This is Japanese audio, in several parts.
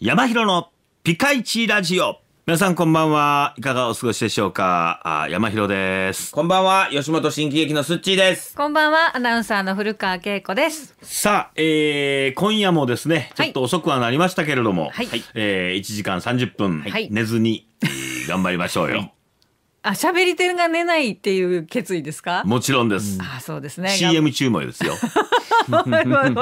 山広のピカイチラジオ。皆さんこんばんは。いかがお過ごしでしょうかあ山広です。こんばんは、吉本新喜劇のスッチーです。こんばんは、アナウンサーの古川恵子です。さあ、えー、今夜もですね、ちょっと遅くはなりましたけれども、はいえー、1時間30分、はい寝ずに、えー頑張りましょうよ。あ、喋り手が寝ないっていう決意ですか。もちろんです。あ、そうですね。CM 注文ですよ。分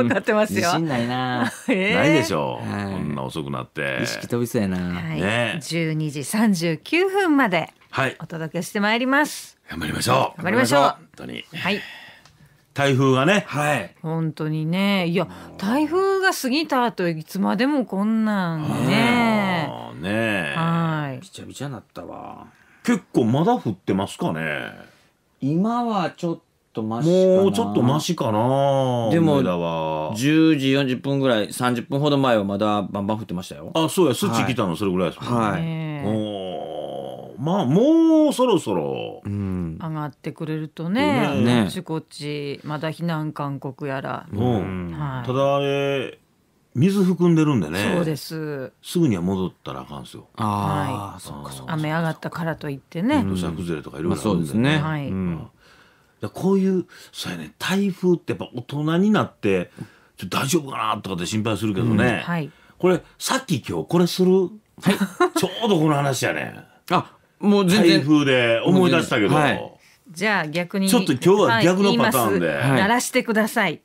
かってますよ。自信ないな。ないでしょう。こんな遅くなって。意識飛びそうやな。ね。十二時三十九分まで。はい。お届けしてまいります。頑張りましょう。頑張りましょう。本当に。はい。台風がね、はい、本当にねいや台風が過ぎた後いつまでもこんなんねねはいびちゃびちゃなったわ結構まだ降ってますかね今はちょっとマシかなもうちょっとマシかなでも梅10時40分ぐらい30分ほど前はまだバンバン降ってましたよあそうやスッチ来たのそれぐらいですもね、はいねおまあもうそろそろうん上がってくれるとねねっちこっちまだ避難勧告やら、うんうんはいただあれ水含んでるんでねそうですすぐには戻ったらあかんですよああ、そっかそっか雨上がったからといってね土砂崩れとかいろいろあるんでね、はい、うんこういうそうやね台風ってやっぱ大人になってちょ大丈夫かなとかって心配するけどね、はい、これさっき今日これする、はい、ちょうどこの話やねあもう全然台風で思い出したけど、じゃあ逆にちょっと今日は逆のパターンで、はい、鳴らしてください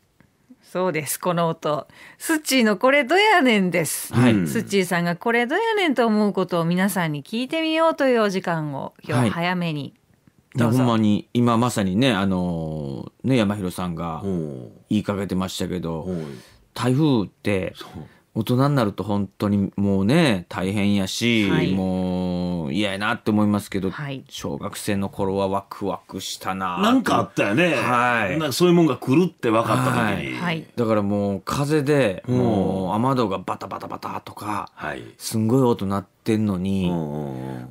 そうですこの音スッチーのこれどやねんです、はい、スッチーさんがこれどやねんと思うことを皆さんに聞いてみようというお時間を今日早めに、はい、ほんまに今まさにねあのー、ね山広さんが言いかけてましたけど台風ってそう大人になると本当にもうね大変やし、はい、もう嫌やなって思いますけど、はい、小学生の頃はワクワクしたななんかあったよね、はい、なんかそういうもんが来るって分かった時に、はい、だからもう風でもう雨戸がバタバタバタとか、はい、すんごい音鳴ってってんのに、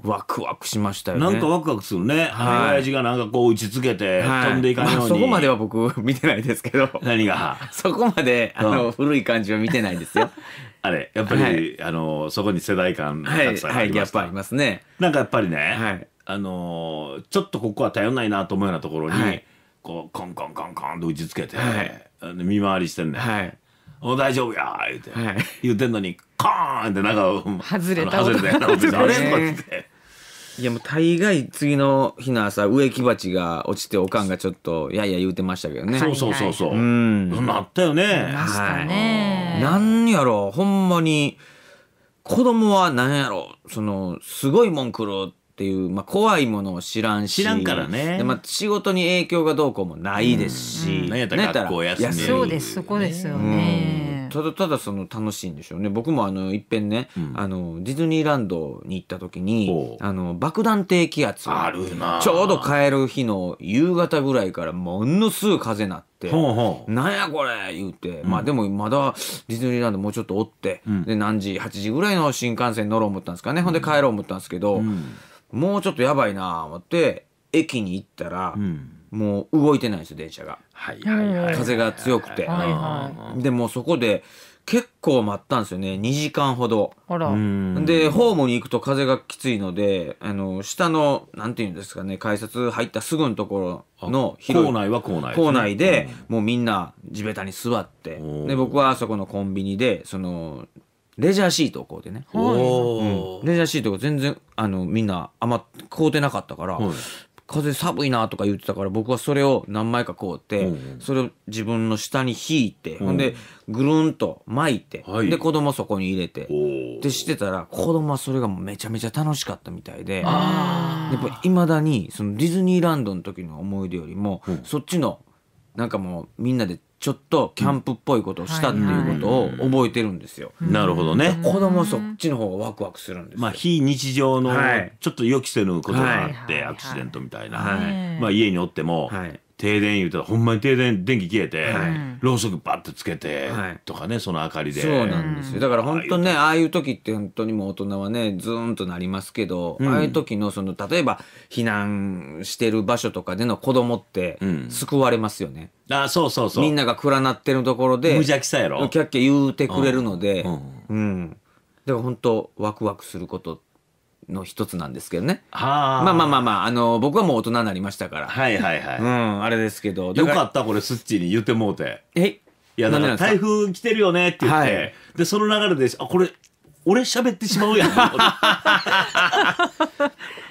ワクワクしましたよね。なんかワクワクするね。はい、親父がなんかこう打ち付けて、飛んでいかんように、まあ、そこまでは僕 見てないですけど。何が そこまで、あの、古い感じは見てないですよ。あれ、やっぱり、はい、あの、そこに世代間たくさんありました、はいはい、やっぱありますね。なんかやっぱりね、はい、あの、ちょっとここは頼んないなと思うようなところに、こう、コンコンコンコンと打ち付けて、はい、見回りしてんね。はいもう大丈夫や言って、はい、言ってんのにカーンってなんか外れた外れたあれって。いやもう大概次の日の朝植木鉢が落ちておかんがちょっとやや言うてましたけどねそうそうそうそう、はいはい、うんなったよねましたね、なんやろほんまに子供は何やろそのすごいもん来るってっていう、まあ、怖いものを知らんし知らんからねで、まあ、仕事に影響がどうこうもないですし、うん、何やったら学校休みそうですそこですよね、ただただその楽しいんでしょうね僕もあのいっぺんね、うん、あのディズニーランドに行った時にあの爆弾低気圧あるなちょうど帰る日の夕方ぐらいからものすごい風なって。って「なんやこれ!」言うて、うん、まあでもまだディズニーランドもうちょっとおって、うん、で何時8時ぐらいの新幹線乗ろう思ったんですかねほんで帰ろう思ったんですけど。うんもうちょっとやばいなと思って駅に行ったら、うん、もう動いてないんですよ電車が、はいはいはい、風が強くて、はいはい、でもそこで結構待ったんですよね2時間ほどでホームに行くと風がきついのであの下のなんていうんですかね改札入ったすぐのところの広い構内は構内、ね、内で、もうみんな地べたに座ってで僕はあそこのコンビニでそのレジャーシートを買うてね、うん、レジャーシートが全然あのみんなあんま買うてなかったから、風寒いなとか言ってたから僕はそれを何枚か買うって、それを自分の下に引いて、ほんでぐるんと巻いて、で子供そこに入れてってしてたら子供はそれがめちゃめちゃ楽しかったみたいでやっぱいまだにそのディズニーランドの時の思い出よりも、そっちのなんかもうみんなでちょっとキャンプっぽいことをしたっていうことを覚えてるんですよ。なるほどね。子供そっちの方がワクワクするんですまあ非日常のちょっと予期せぬことがあってアクシデントみたいな。まあ家におっても停電言うたらほんまに停電電気消えて、はい、ろうそくバッてつけて、はい、とかねその明かりでそうなんですよだから本当ねああいう時って本当にもう大人はねズーンとなりますけど、うん、ああいう時のその例えば避難してる場所とかでの子供って救われますよね、うん、あそうそうそうみんなが暗なってるところで無邪気さやろキャッキャ言うてくれるので、うん、うん、だから本当ワクワクすることの一つなんですけどね。はあ。まあまあまあまあ、あの、僕はもう大人になりましたから。はいはいはい。うん、あれですけど。よかった、これ、スッチーに言ってもうて。えいや、だから台風来てるよねって言って、はい、で、その流れで、あ、これ、俺喋ってしまうやん。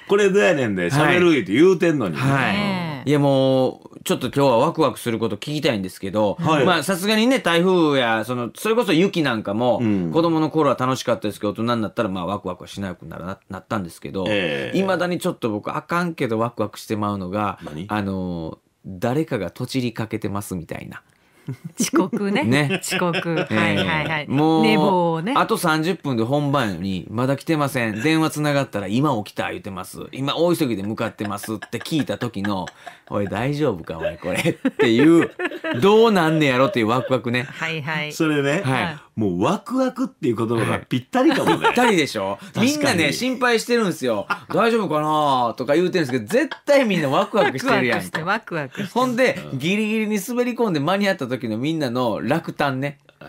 これどうやねんで、喋るって言うてんのに。はい。いやもう、ちょっと今日はワクワクすること聞きたいんですけど、はい、まあさすがにね、台風や、その、それこそ雪なんかも、子供の頃は楽しかったですけど、大人になったらまあワクワクはしなくならなったんですけど、い、えー、だにちょっと僕あかんけどワクワクしてまうのが、あの、誰かがとちりかけてますみたいな。遅刻ね。ね遅刻。はいはいはい。もう、寝坊ね。あと30分で本番やのに、まだ来てません。電話つながったら、今起きた言ってます。今、大急ぎで向かってますって聞いた時の、おい、大丈夫か、おい、これ。っていう、どうなんねやろっていうワクワクね。はいはい。それね。はいもうワクワクっていう言葉がぴったりかもね。ぴったりでしょみんなね、心配してるんですよ。大丈夫かなとか言うてるんですけど、絶対みんなワクワクしてるやんワクワクして、ほんで、ギリギリに滑り込んで間に合った時のみんなの落胆ね。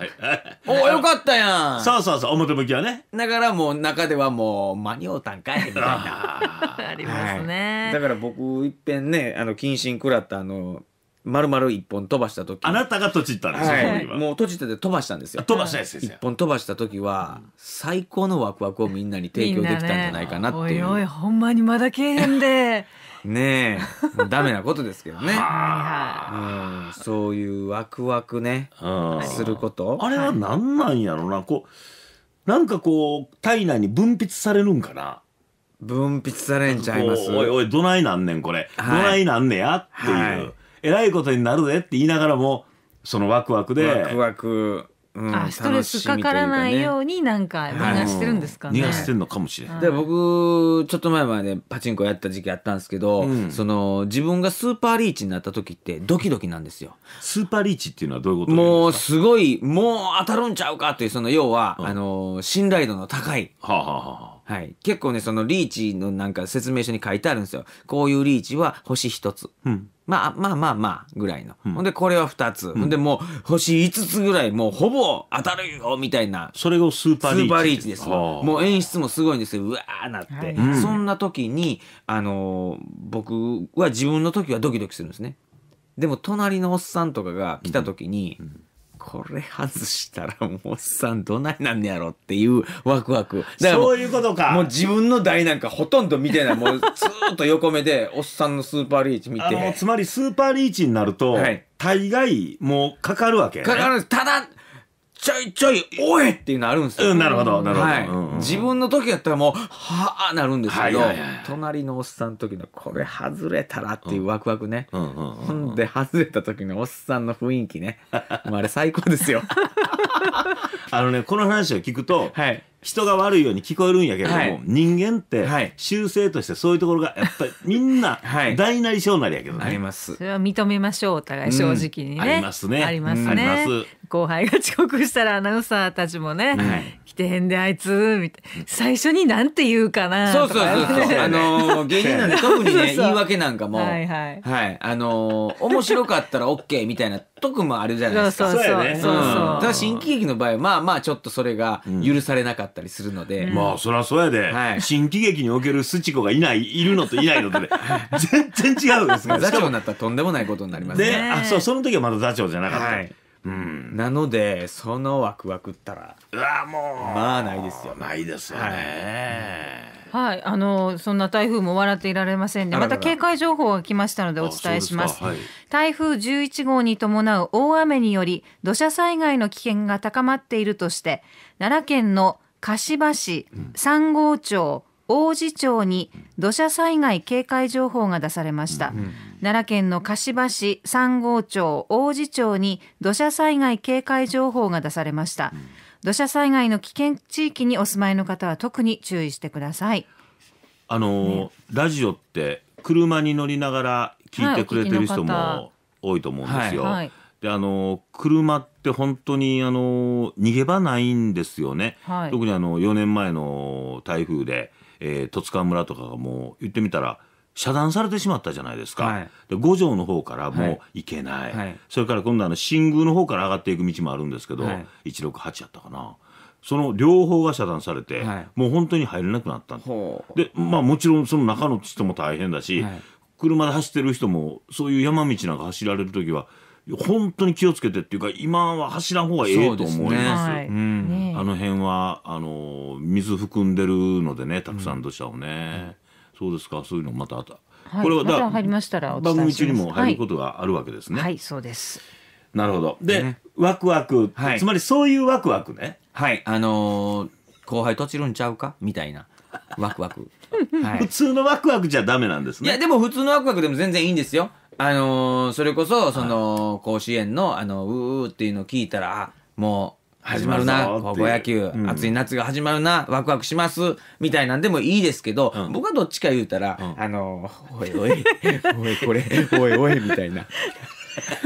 およかったやんそうそうそう表向きはねだからもう中ではもう間に合うたんかいみたいな ありますね、はい、だから僕いっぺんねあの謹慎食らったあの丸々一本飛ばした時あなたが閉じたんですよ、はい、もう閉じてて飛ばしたんですよ飛ばしたやつです一本飛ばした時は最高のワクワクをみんなに提供できたんじゃないかなっていう、ね、おいおいほんまにまだけえへんでねえダメなことですけどね、うん、そういうワクワクねすることあれは何なんやろうなこうなんかこう体内に分泌されるんかな分泌されんちゃいますおいおいどないなんねんこれ、はい、どないなんねやっていう、はいえらいことになるぜって言いながらもそのワクワクでワクワク、うん、あストレスかからないようになんか逃がしてるんですかね、逃がしてるのかもしれない、で僕ちょっと前までパチンコやった時期あったんですけど、うん、その自分がスーパーリーチになった時ってドキドキなんですよスーパーリーチっていうのはどういうこともうすごいもう当たるんちゃうかというその要は、うん、あの信頼度の高い、はあははあはい。結構ね、そのリーチのなんか説明書に書いてあるんですよ。こういうリーチは星一つ。うん、まあまあまあまあぐらいの。ほ、うんでこれは2つ。ほ、うんでもう星5つぐらいもうほぼ当たるよみたいな。それをスーパーリーチ。スーパーリーチですもう演出もすごいんですよ。うわーなって、はいそんな時に、あのー、僕は自分の時はドキドキするんですね。でも隣のおっさんとかが来た時に、うんこれ外したらもうおっさんどないなんねやろっていうワクワク。だからそういうことか。もう自分の台なんかほとんど見てない。もうずーっと横目でおっさんのスーパーリーチ見あのて。つまりスーパーリーチになると、はい大概もうかかるわけね、かかるただ、ちょいちょい、おいっていうのあるんですよ。うん、なるほど、なるほど。はい。うんうん、自分の時やったらもう、はあなるんですけど、はいはいはい、隣のおっさんの時の、これ外れたらっていうワクワクね。うん、うんうん、うん、で、外れた時のおっさんの雰囲気ね。も うあれ最高ですよ。あのね、この話を聞くと、はい。人が悪いように聞こえるんやけども、はい、人間ってはい、修正としてそういうところがやっぱり みんな大なり小なりやけどね。あります。それは認めましょうお互い正直にね、うん、ありますね。ありますね。あります。後輩が遅刻したらアナウンサーたちもね、はい、来てへんであいつみたい最初になんて言うかなそうそうそうそうあの 芸人なんで特にね言い訳なんかもはいはい、はい、あの面白かったら OK みたいなとこもあるじゃないですかそうそうそう,、ね、そうそうただ新喜劇の場合はまあまあちょっとそれが許されなかったりするので、うん、まあそりゃそうやで、はい、新喜劇におけるすち子がいないいるのといないのとで 全然違うんですけ座長になったらとんでもないことになりますねねあそうその時はまだ座長じゃなかった、はいうん、なのでそのワクワクったらうわもうまあないですよないですよね、はい、あのそんな台風も笑っていられませんで、ね、また警戒情報が来ましたのでお伝えします、はい、台風11号に伴う大雨により土砂災害の危険が高まっているとして奈良県の柏市、三郷町、王子町に土砂災害警戒情報が出されました、うん奈良県の柏市三郷町王子町に土砂災害警戒情報が出されました、うん、土砂災害の危険地域にお住まいの方は特に注意してくださいあの、ね、ラジオって車に乗りながら聞いてくれてる人も多いと思うんですよ、はい、であの車って本当にあの逃げ場ないんですよね、はい、特にあの4年前の台風でえー、戸塚村とかがもう言ってみたら遮断されてしまったじゃないですか、はい、で五条の方からもう行けない、はいそれから今度あの新宮の方から上がっていく道もあるんですけど、168やったかなその両方が遮断されて、もう本当に入れなくなったでまあもちろんその中の人も大変だし、車で走ってる人もそういう山道なんか走られる時は本当に気をつけてっていうか今は走らん方がええと思います。あの辺はあの水含んでるのでねたくさん土砂をね、そうですかそういうのまたあったはい、これはだ、ま、入りましたら番組中にも入ることがあるわけですね。はい、はい、そうです。なるほど。で、ね、ワクワク、はい、つまりそういうワクワクね。はい、あのー、後輩とちるんちゃうかみたいな。ワクワク、はい、普通のワクワクじゃダメなんですね。いや、でも普通のワクワクでも全然いいんですよ。あのー、それこそ、その、甲子園の、あの、ううっていうのを聞いたら、もう、始まるな高校野球、うん、暑い夏が始まるなワクワクしますみたいなんでもいいですけど、うん、僕はどっちか言うたら、うん、あのおいおいおいこれ おいおいみたいな。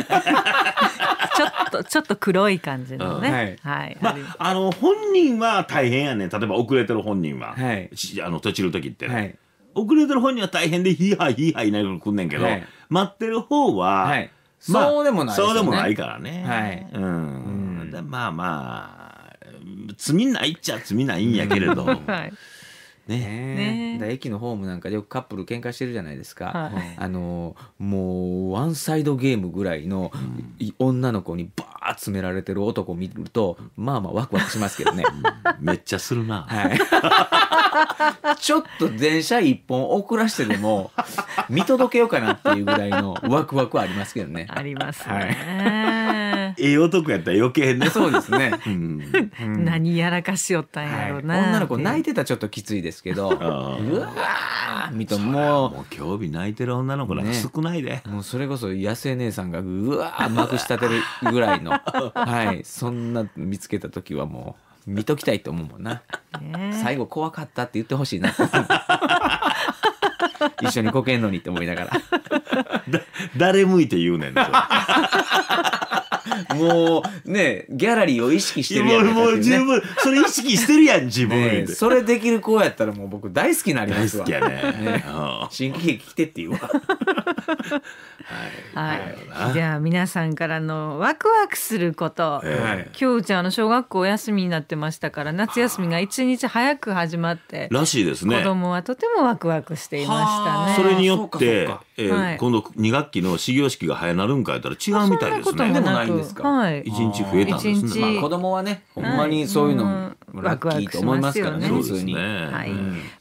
ちょっとちょっと黒い感じのね、うん、はい、はい、まああの本人は大変やね例えば遅れてる本人は、はい、あの途中の時って、はい、遅れてる本人は大変でヒーハーヒーハーいないら来んねんけど、はい、待ってる方は、はいまあ、そうでもない、ね、そうでもないからね。はい。うん。うん、まあまあ、罪ないっちゃ罪ないんやけれど。はいねね駅のホームなんかでよくカップル喧嘩してるじゃないですか、はい、あのもうワンサイドゲームぐらいの、女の子にバー詰められてる男を見るとまあまあワクワクしますけどねめっちゃするな、はい、ちょっと電車一本遅らしてでも見届けようかなっていうぐらいのワクワクはありますけどねありますね、はい ええ男やったら余計ねそうですね、うん、何やらかしよったんやろうな、はい、女の子泣いてたらちょっときついですけど うわーみともうもう興味泣いてる女の子なんか少ないで、ね、もうそれこそ野生姉さんがうわーまくしたてるぐらいのはいそんな見つけた時はもう見ときたいと思うもんな、最後怖かったって言ってほしいな一緒にこけんのにって思いながら誰向いて言うねんもうねギャラリーを意識してるやん、ね、もう十分それ意識してるやん自分、それできる子やったらもう僕大好きになりますわ、ね新喜劇来てって言うわはい、はい、じゃあ皆さんからのワクワクすること、えー、今日うちあの小学校お休みになってましたから夏休みが一日早く始まってらしいですね子供はとてもワクワクしていましたねそれによって、えーはい、今度2学期の始業式が早なるんかやったら違うみたいですねでもないんですですか。はい。一日増えたんですね。まあ子供はね、ほんまにそういうのラッキーと思いますからね。普通に。はい。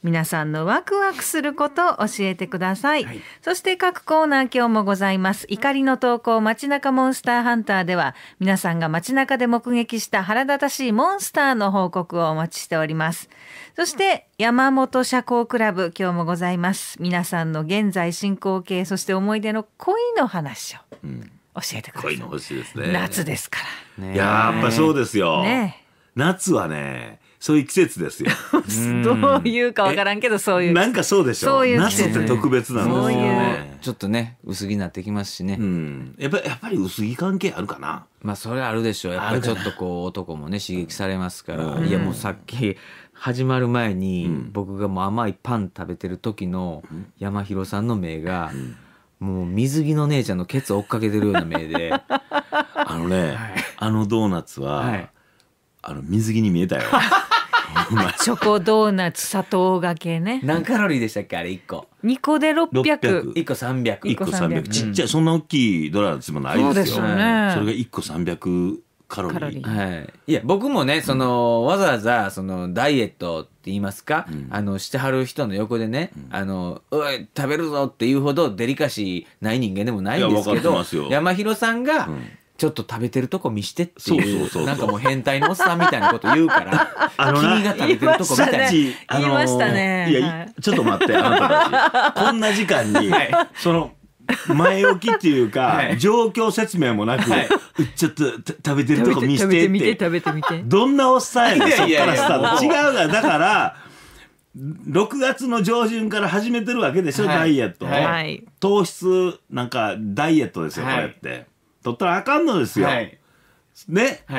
皆さんのワクワクすること教えてください。そして各コーナー今日もございます。怒りの投稿街中モンスターハンターでは皆さんが街中で目撃した腹立たしいモンスターの報告をお待ちしております。そして山本社交クラブ今日もございます。皆さんの現在進行形そして思い出の恋の話を。うん教えてください。この欲ですね。夏ですから。ね、やっぱそうですよ。ね、夏はね、そういう季節ですよ。どういうかわからんけど、そういう。なんかそうでしょう。う夏って特別なんですよね。ちょっとね、薄着になってきますしね。うん、やっぱり、やっぱり薄着関係あるかな。まあ、それあるでしょう。やっぱりちょっとこう、男もね、刺激されますから。うん、いや、もうさっき。始まる前に、僕がもう甘いパン食べてる時の山広さんの目が、うんもう水着の姉ちゃんのケツ追っかけてるような目で あのね、はい、あのドーナツは、はい、あの水着に見えたよ チョコドーナツ砂糖がけね何カロリーでしたっけあれ1個2個で6001個3001個300ちっちゃい、うん、そんな大きいドーナツもないですよそね、それが1個300カロリー。リーはい。いや、僕もね、その、うん、わざわざ、その、ダイエットって言いますか、うん、あの、してはる人の横でね、うん、あの、おい、食べるぞっていうほどデリカシーない人間でもないんですけど、山広さんが、ちょっと食べてるとこ見してっていうなんかもう変態のおっさんみたいなこと言うから あの君が食べてるとこみたいな言いましたね、ね、いや、い、ちょっと待ってあなたたち こんな時間に、はい、その前置きっていうか、はい、状況説明もなく、はい、ちょっと食べてるとこ見せてって食べててどんなおっさんやねんそっからスタート違うがだから6月の上旬から始めてるわけでしょ、はい、ダイエット、はい、糖質なんかダイエットですよ、こうやって取ったらあかんのですよ、ね、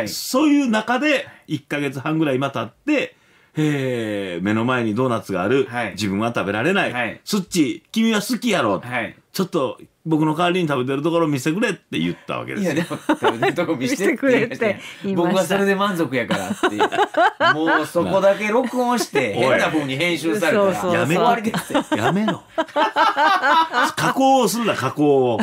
そういう中で1か月半ぐらい今経ってえー、目の前にドーナツがある、はい自分は食べられない、はいスっち君は好きやろ、はいちょっと僕の代わりに食べてるところ見せてくれって言ったわけですいやでも食べてるとこ見せててくれって言いました僕はそれで満足やからってもうそこだけ録音して 変な風に編集されたらやめ終やめろ加工をするな加工を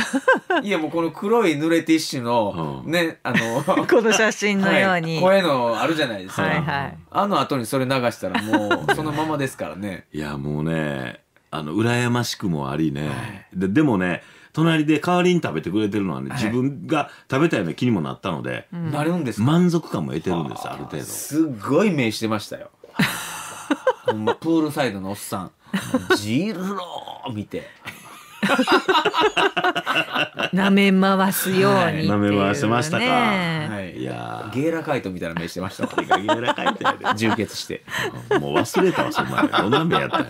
いやもうこの黒い濡れティッシュの、うねあの この写真のように。は声のあるじゃないですか、はいはいあの後にそれ流したらもうそのままですからねいやもうねあの羨ましくもありね、ででもね隣で代わりに食べてくれてるのはね、はい自分が食べたような気にもなったので、うんなるんです満足感も得てるんです、ある程度。すごい目してましたよほんまプールサイドのおっさんジロー見て 舐め回すように、ねはい、舐め回せましたか。はい、いやゲーラカイトみたいな目してました ゲーラカイトで。充血して。もう忘れたわそんなの。お鍋やったよ。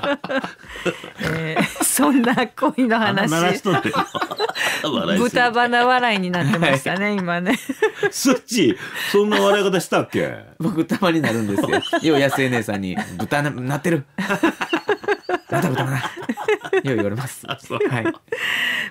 えー、そんな恋の話。豚鼻笑いになってましたね、はい、今ね。そっちそんな笑い方したっけ？僕たまになるんですよ。よう安江姉さんに豚なってる。また豚鼻。よ言われます。はい、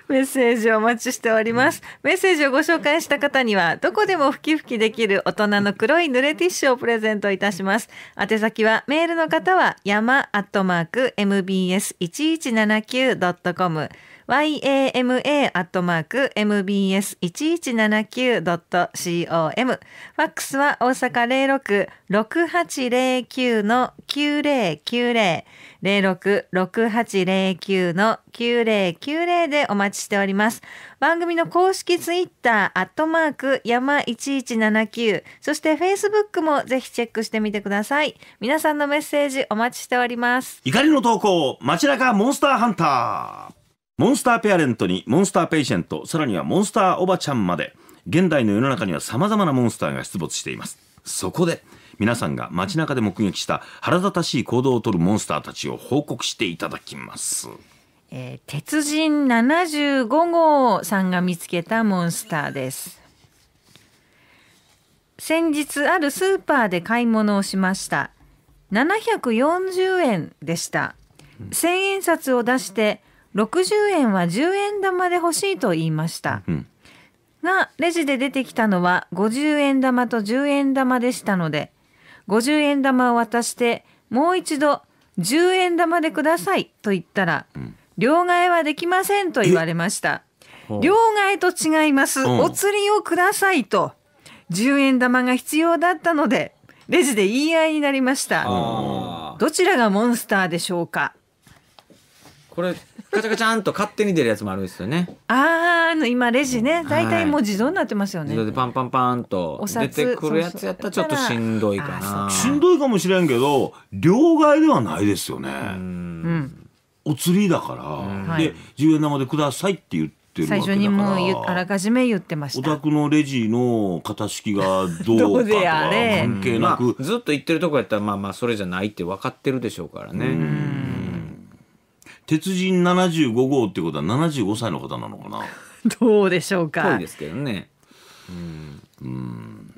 メッセージをお待ちしております。メッセージをご紹介した方には、どこでもふきふきできる大人の黒い濡れティッシュをプレゼントいたします。宛先は、メールの方は、山アットマーク mbs1179.com yama.mbs1179.com マークファックスは大阪06-6809-9090 066809-9090でお待ちしております。番組の公式ツイッター、アットマーク、山1179、そしてフェイスブックもぜひチェックしてみてください。皆さんのメッセージお待ちしております。怒りの投稿、街中モンスターハンター。モンスターペアレントにモンスターペイシェント、さらにはモンスターおばちゃんまで、現代の世の中には様々なモンスターが出没しています。そこで、皆さんが街中で目撃した腹立たしい行動をとるモンスターたちを報告していただきます。えー、鉄人75号さんが見つけたモンスターです。先日あるスーパーで買い物をしました。740円でした。千円札を出して60円は10円玉で欲しいと言いました。がレジで出てきたのは50円玉と10円玉でしたので50円玉を渡してもう一度10円玉でくださいと言ったら、両替はできませんと言われました両替と違います、お釣りをくださいと10円玉が必要だったのでレジで言い合いになりましたどちらがモンスターでしょうかこれガチャガチャンと勝手に出るやつもあるんですよね。ああ、今レジね、大体もう自動になってますよね。自動でパンパンパンと出てくるやつやったらちょっとしんどいかな。しんどいかもしれんけど、両替ではないですよね。お釣りだから、で、十円玉でくださいって言って。最初にもうあらかじめ言ってましたお宅のレジの型式がどうかとは 関係なく、ずっと言ってるとこやったらまあまあそれじゃないって分かってるでしょうからね。鉄人75号ってことは75歳の方なのかな どうでしょうか。ぽいですけどね。うん。うん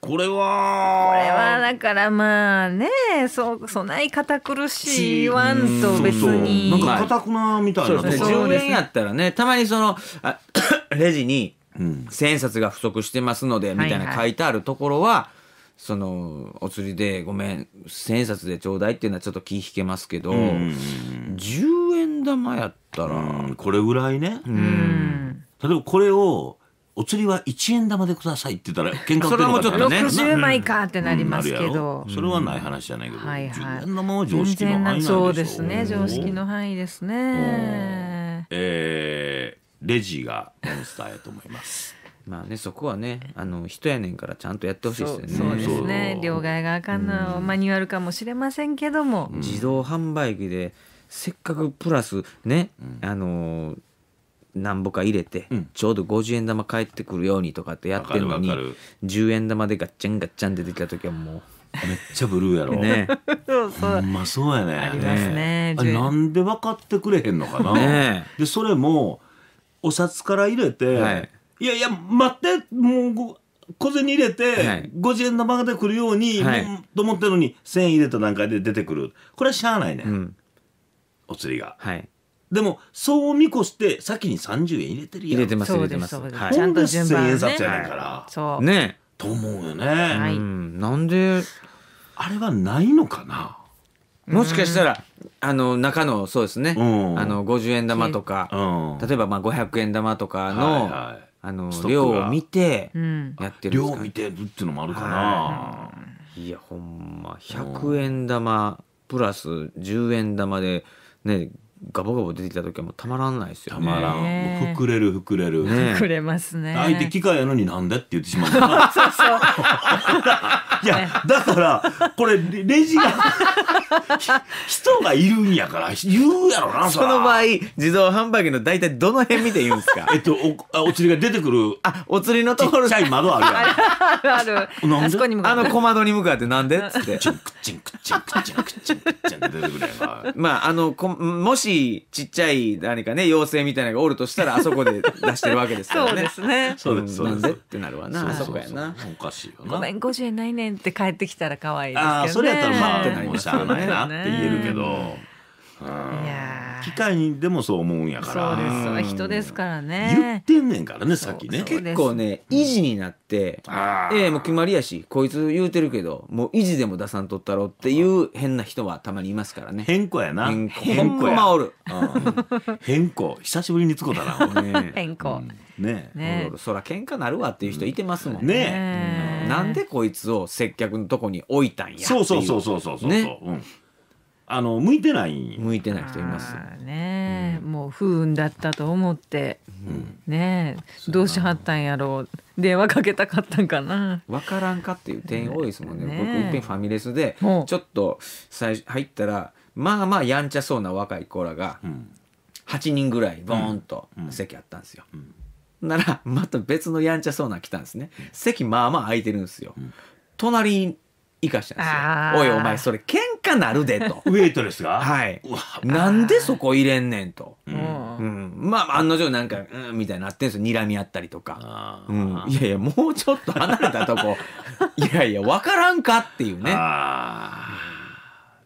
これはこれはだからまあねそうそない堅苦しいわんと別にそうそうなんか堅くなみたいそなうですね。10でやったらね、たまにその、あ レジに、うん千円札が不足してますので、みたいな書いてあるところは、そのお釣りでごめん千円札でちょうだいっていうのはちょっと気引けますけど、う10円玉やったら、これぐらいね、うん、例えばこれをお釣りは1円玉でくださいって言ったら喧嘩売ってるのかっとね60枚かってなりますけど、それはない話じゃないけど、う10円玉は常識の範囲そうですね常識の範囲ですねえー、レジがモンスターやと思いますまあね、そこはね、あの人やねんからちゃんとやってほしいですよね。そうですね。両替があかんのうん、マニュアルかもしれませんけども。自動販売機で、せっかくプラスね、うん、あのー何ぼか入れて、うん、ちょうど50円玉返ってくるようにとかってやってるのに10円玉でガッチャンガッチャン出てきた時はもう。めっちゃブルーやろ。ね、そうそまあそうやね。ありますね。ねなんで分かってくれへんのかな。ね、でそれもお札から入れて、はい、いやいや、待って、もう、小銭入れはいて、50円玉が出てくるように、はいと思ってるのに、1000円入れた段階で出てくる。これはしゃあないね、うん。お釣りが。はい。でも、そう見越して、先に30円入れてるやん。入れてます、入れてます。ちゃんと1000、千円札やねんからそう。ねと思うよね、はいうん。なんで、あれはないのかなもしかしたら、あの、中の、そうですね。うんあの、50円玉とか、うん。例えばまあ500円玉とかの、はいはあの量を見てやってるん量を見てるっていうのもあるかな、いやほんま100円玉プラス10円玉でねガボガボ出てきた時はもうたまらないですよたまらん、膨れる膨れる、ねれますね。相手機械やのになんでって言ってしま うそうそう。いやだからこれレジが 人がいるんやから言うやろなその場合自動販売機の大体どの辺見て言うんですかえっとおあお釣りが出てくるあお釣りのところちゃい窓あるやんあるある。なんでああの小窓に向かってなんでっつってチンクチンクチンクチンクチンって出てくるやんかまああのこもししいちっちゃい何かね妖精みたいなのがおるとしたらあそこで出してるわけですからねそうですねそうなんでってなるわなあそこやなおかしいよなごめん50円ないねんって帰ってきたら可愛いですけどねあそれやったらまあもうしゃあないなって言えるけど機械にでもそう思うんやからそうです人ですからね言ってんねんからねさっきね結構ね維持になってええもう決まりやしこいつ言うてるけどもう維持でも出さんとったろっていう変な人はたまにいますからね変更やな変更まおる変更久しぶりにつこだな 変更ねねそら喧嘩なるわっていう人いてますもんねねなんでこいつを接客のとこに置いたんやそうそうそうそうそうそうう、ねあの向いてない向いてない人いますね、うん、もう不運だったと思って、うん、ねどうしはったんやろう電話かけたかったんかな分からんかっていう点多いですもんね、ね、僕いっぺんファミレスでちょっと最初入ったらまあまあやんちゃそうな若い子らが8人ぐらいボーンと席あったんですよ、うんならまた別のやんちゃそうな来たんですね席まあまあ空いてるんですよ、隣生かしたんですよ。おいお前それ喧嘩なるでと。ウェイトレスがはい。なんでそこ入れんねんと。うん、うん、まあ案の定なんか、うん、みたいになってんすよ。睨み合ったりとか。うん、いやいや、もうちょっと離れたとこ。いやいや、わからんかっていうね。ああ。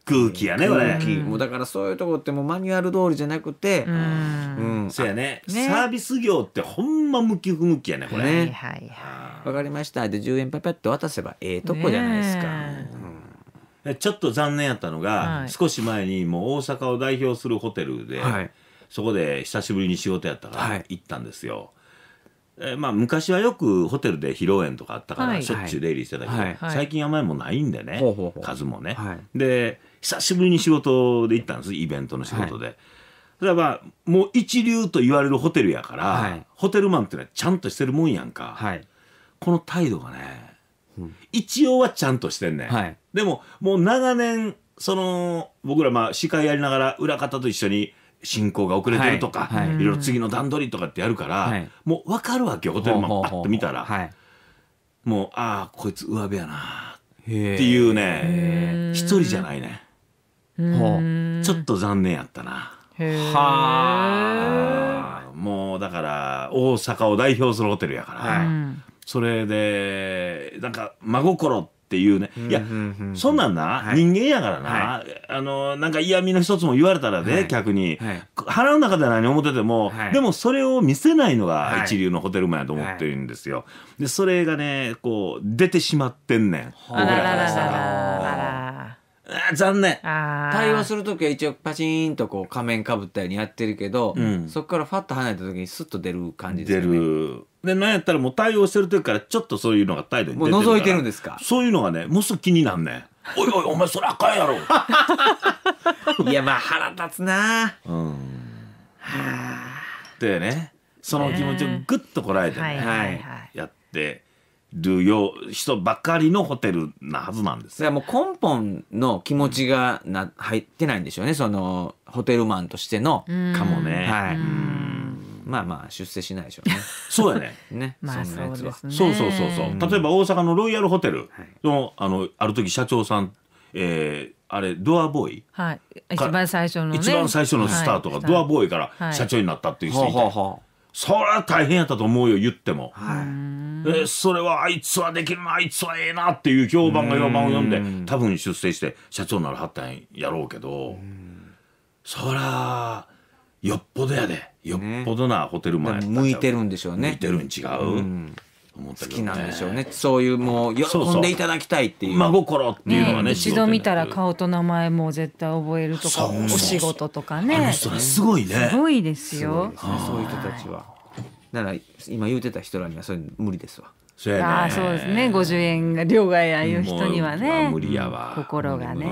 空気やね空気もうだからそういうとこってもうマニュアル通りじゃなくてうんそうやねねサービス業ってほんま向き不向きやねこれねはいはいわかりましたで10円パパっと渡せばええとこじゃないですか、うん、ちょっと残念やったのが、少し前にもう大阪を代表するホテルで、そこで久しぶりに仕事やったから行ったんですよ、えまあ、昔はよくホテルで披露宴とかあったからしょっちゅう出入りしてたけど、最近あ前まりもないんでね、数もね。で久しぶりに仕事で行ったんですイベントの仕事で。はいそれはもう一流と言われるホテルやから、はい、ホテルマンっていうのはちゃんとしてるもんやんか、はい、この態度がね、うん、一応はちゃんとしてんね、はい、でももう長年その僕らまあ司会やりながら裏方と一緒に進行が遅れてるとか、はいろいろ次の段取りとかってやるから、もう分かるわけよホテルマンパッと見たら、もうああこいつ上辺やなっていうね一人じゃないね。ちょっと残念やったな。はあもうだから大阪を代表するホテルやから、はい、それでなんか真心っていうね、いや、そんなんな、はい、人間やからな、はい、あのなんか嫌味の一つも言われたらね、客に、腹の中で何思ってても、でもそれを見せないのが一流のホテルマンやと思ってるんですよ、でそれがねこう出てしまってんねん僕らからしたら。あ残念対応する時は一応パチンとこう仮面かぶったようにやってるけど、うん、そこからファッと離れた時にスッと出る感じですよね出るで何やったらもう対応してる時からちょっとそういうのが態度に出てるからもう覗いてるんですかそういうのがねもうすぐ気になんねおいおいお前そりゃあかんやろ いやまあ腹立つなうんはあだよねその気持ちをぐっとこらえてね、はい、はい、やってるよ人ばかりのホテルなはずなんです。だからもう根本の気持ちがな、入ってないんでしょうね。そのホテルマンとしての。かもね。はい。まあまあ出世しないでしょうね。そうやね。ね。まあそんなやつそうそうそうそうそう。例えば大阪のロイヤルホテルの、はい、あのある時社長さん、えー、あれドアボーイ、はい、一番最初の、ね、一番最初のスタートが、ドアボーイから社長になったっていう人いて。はいははそれは大変やったと思うよ言っても、はい、それはあいつはできるなあいつはええなっていう評判が評判を読んで多分出世して社長ならはったんやろうけどそりゃよっぽどやでよっぽどなホテルマンね、向いてるんでしょうね向いてるん違う、う好きなんでしょうねそういうもう喜んでいただきたいっていう真心っていうのはね一度見たら顔と名前も絶対覚えるとかお仕事とかねすごいねすごいですよそういう人たちはだから今言うてた人らにはその無理ですわあそうですね50円が両替ああいう人にはね無理やわ心がね、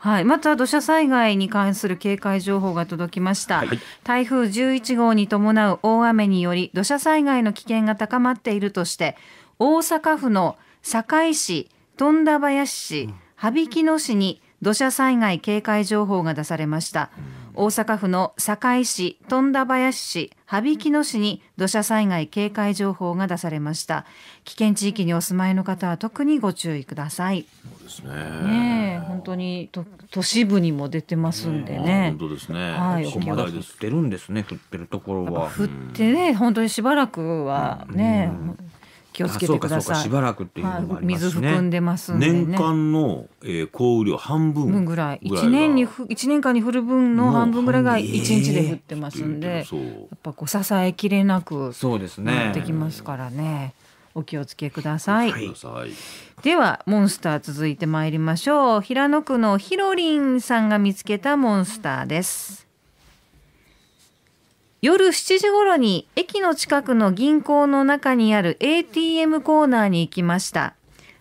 はい、また土砂災害に関する警戒情報が届きました、はい、台風11号に伴う大雨により土砂災害の危険が高まっているとして大阪府の堺市富田林市、羽曳野市に土砂災害警戒情報が出されました、うん大阪府の堺市、富田林市、羽曳野市に土砂災害警戒情報が出されました危険地域にお住まいの方は特にご注意くださいそうですねね本当にと都市部にも出てますんでね、本当ですね、はい、ここで降ってるんですね降ってるところは降ってね、本当にしばらくはね、気をつけてください。しばらくっていうのもあります、ね、水含んでますんで、ね、年間の、えー、降雨量半分ぐらい。一年に一年間に降る分の半分ぐらいが一日で降ってますんで、やっぱこう支えきれなくなってきますからね。お気をつけください、はい、ではモンスター続いてまいりましょう平野区のひろりんさんが見つけたモンスターです夜7時頃に駅の近くの銀行の中にある ATM コーナーに行きました。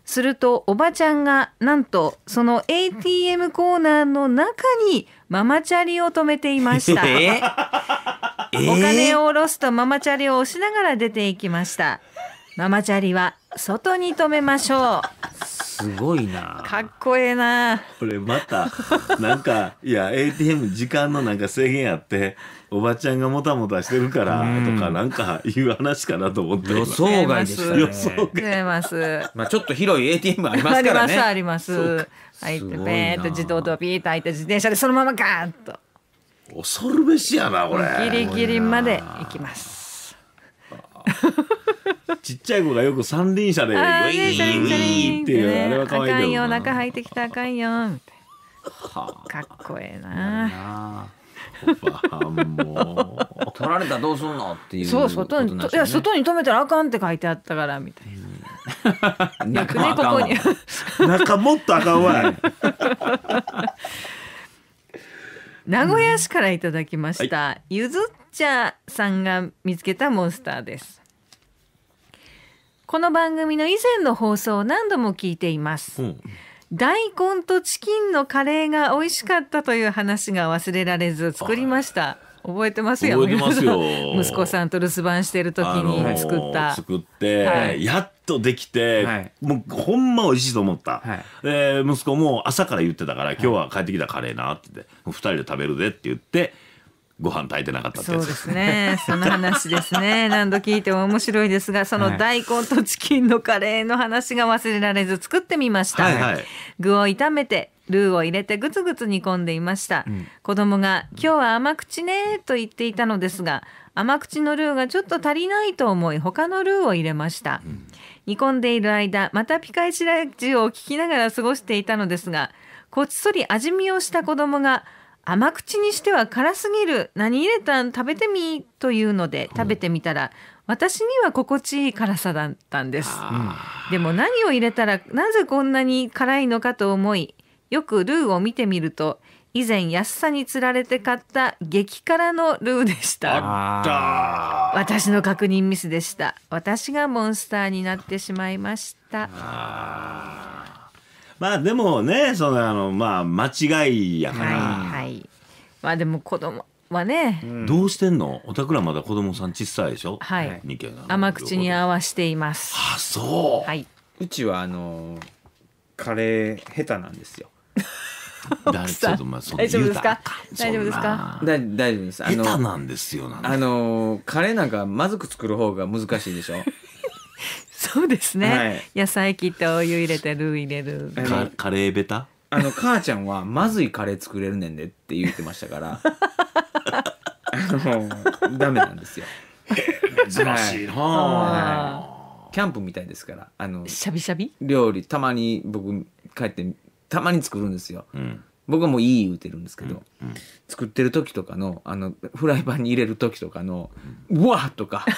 するとおばちゃんがなんとその ATM コーナーの中にママチャリを止めていました。えお金を下ろすとママチャリを押しながら出ていきました。ママチャリは外に止めましょう。すごいな。かっこええな。これまたなんかいや ATM 時間のなんか制限あって。おばちゃんがもたもたしてるからとかなんかいう話かなと思って予想外でしたね予想外違ますまあちょっと広い ATM ありますからねありますありますはいてペーッと自動ドアピーッと開いて自転車でそのままガーンと恐るべしやなこれギリギリまで行きます ちっちゃい子がよく三輪車でウィーンウィーンっていうあれは可愛いけどあかんよ中入ってきたあかんよみたいなかっこええな。もう取られたらどうすんのっていう、そう外にいや外に止めたらあかんって書いてあったからみたいな逆にここに中もっとあかんわい 名古屋市からいただきました、うんはい、ゆずっちゃさんが見つけたモンスターですこの番組の以前の放送を何度も聞いています、うん大根とチキンのカレーが美味しかったという話が忘れられず作りました。覚えてますよ。覚えてますよ。息子さんと留守番してる時に作った。作って、はい、やっとできて、はい、もうほんま美味しいと思った。はい、で息子も朝から言ってたから、今日は帰ってきたカレーなって言って、二人で食べるでって言って。ご飯炊いてなかったそうですね。その話ですね。何度聞いても面白いですが、その大根とチキンのカレーの話が忘れられず作ってみました。はいはい、具を炒めて、ルーを入れてぐつぐつ煮込んでいました。うん、子供が今日は甘口ねと言っていたのですが、甘口のルーがちょっと足りないと思い、他のルーを入れました。うん、煮込んでいる間、またピカイチラジオを聞きながら過ごしていたのですが、こっそり味見をした子供が、甘口にしては辛すぎる何入れたん食べてみというので食べてみたら、私には心地いい辛さだったんです、でも何を入れたらなぜこんなに辛いのかと思いよくルーを見てみると以前安さにつられて買った激辛のルーでした私の確認ミスでした私がモンスターになってしまいましたまあでもねそのあのまあ間違いやから、はいはい、まあでも子供はね、うん、どうしてんのおたくらまだ子供さん小さいでしょはい甘口に合わしていますあそう、はい、うちはあのカレー下手なんですよ大丈夫ですか大丈夫ですか大丈夫ですあ下手なんですよあのカレーなんかまずく作る方が難しいでしょそうですね、はい野菜切ってお湯入れてルー入れるカレーベタあの母ちゃんはまずいカレー作れるねんでって言ってましたから ダメなんですよ珍しいなキャンプみたいですからあのしゃびしゃび料理たまに僕帰ってたまに作るんですようん僕はもういい言うてるんですけど、うん作ってる時とかのあのフライパンに入れる時とかの「うわ!」とか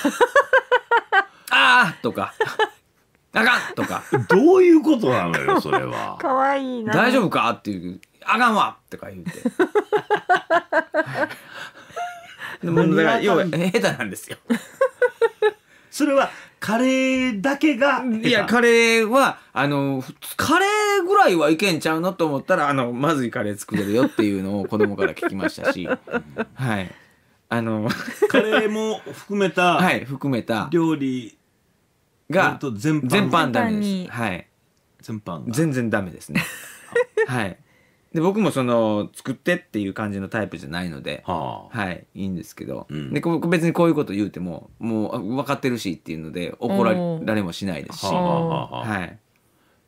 あーとか。あかんとか。どういうことなのよ、それは。かわいいな。大丈夫かっていう。あかんわとか言うて。でもだから 要は下手なんですよ。それはカレーだけがいやカレーはあのカレーぐらいはいけんちゃうのと思ったらあのまずいカレー作れるよっていうのを子供から聞きましたし、はいあのカレーも含めたはい含めた料理が全般全般ダメですはい全般が全然ダメですね はいで僕もその作ってっていう感じのタイプじゃないのではあ、はい、いいんですけど、うんでこう別にこういうこと言うてももう分かってるしっていうので怒られもしないですし、はあはあはい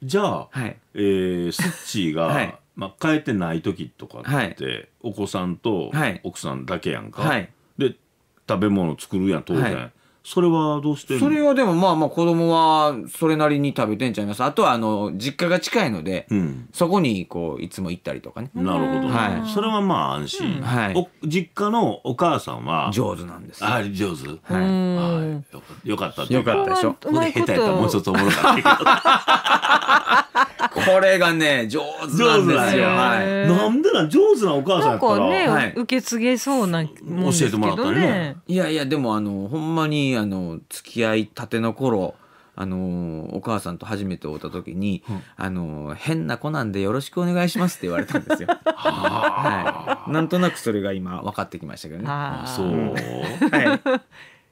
じゃあ、はいえースッチーが、はいまあ、帰ってない時とかって、はいお子さんとはい奥さんだけやんか、はいで食べ物作るやん当然、はいそれはどうしてそれはでもまあまあ子供はそれなりに食べてんちゃいますあとはあの実家が近いので、うん、そこにこういつも行ったりとかねなるほど、はい、それはまあ安心、うん、はい、実家のお母さんは上手なんですあ上手はいよかったよかったでしょ俺、こ下手やったらもう一つおもろかったこれがね、上手なんですよ。はい。なんでなん、上手なお母さんやったら。ね、はい、受け継げそうな、ね、教えてもらったね。いやいや、でも、あの、ほんまに、あの、付き合いたての頃。あのお母さんと初めて会った時に、うん、あの変な子なんでよろしくお願いします」って言われたんですよ。はい、なんとなくそれが今分かってきましたけどね。そう、はい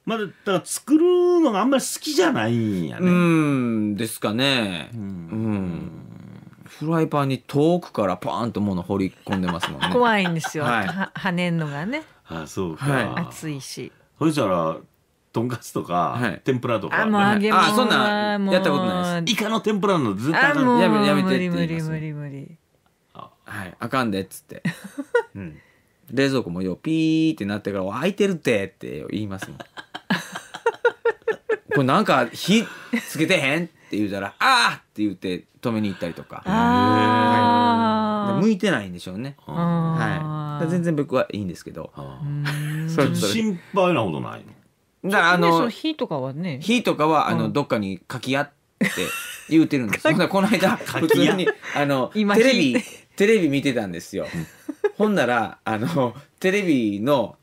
まだだ作るのがあんまり好きじゃないんやね。うんですかね。うん、うんフライパンに遠くからパーンと物放り込んでますもんね。怖いんですよ。はい跳ねんのがね。あ、そうか。はい、暑いし。そしたら。とんかつとか、はい、天ぷらとか。あ、もう揚げ物、はい、あ、そんなやったことないです。イカの天ぷらのずっとやめやめて無理無理無理無理。あ、はい、あかんでっつって。うん。冷蔵庫もよピーってなってから開いてるってって言いますもん。これなんか火つけてへんって言うたら「ああ!」って言って止めに行ったりとか、はい、向いてないんでしょうね、はい、全然僕はいいんですけど心配なことないだからあの、火とかはね火とかはあの、どっかにかき合って言うてるんですこの間普通にあのテレビテレビ見てたんですよほんならあのテレビの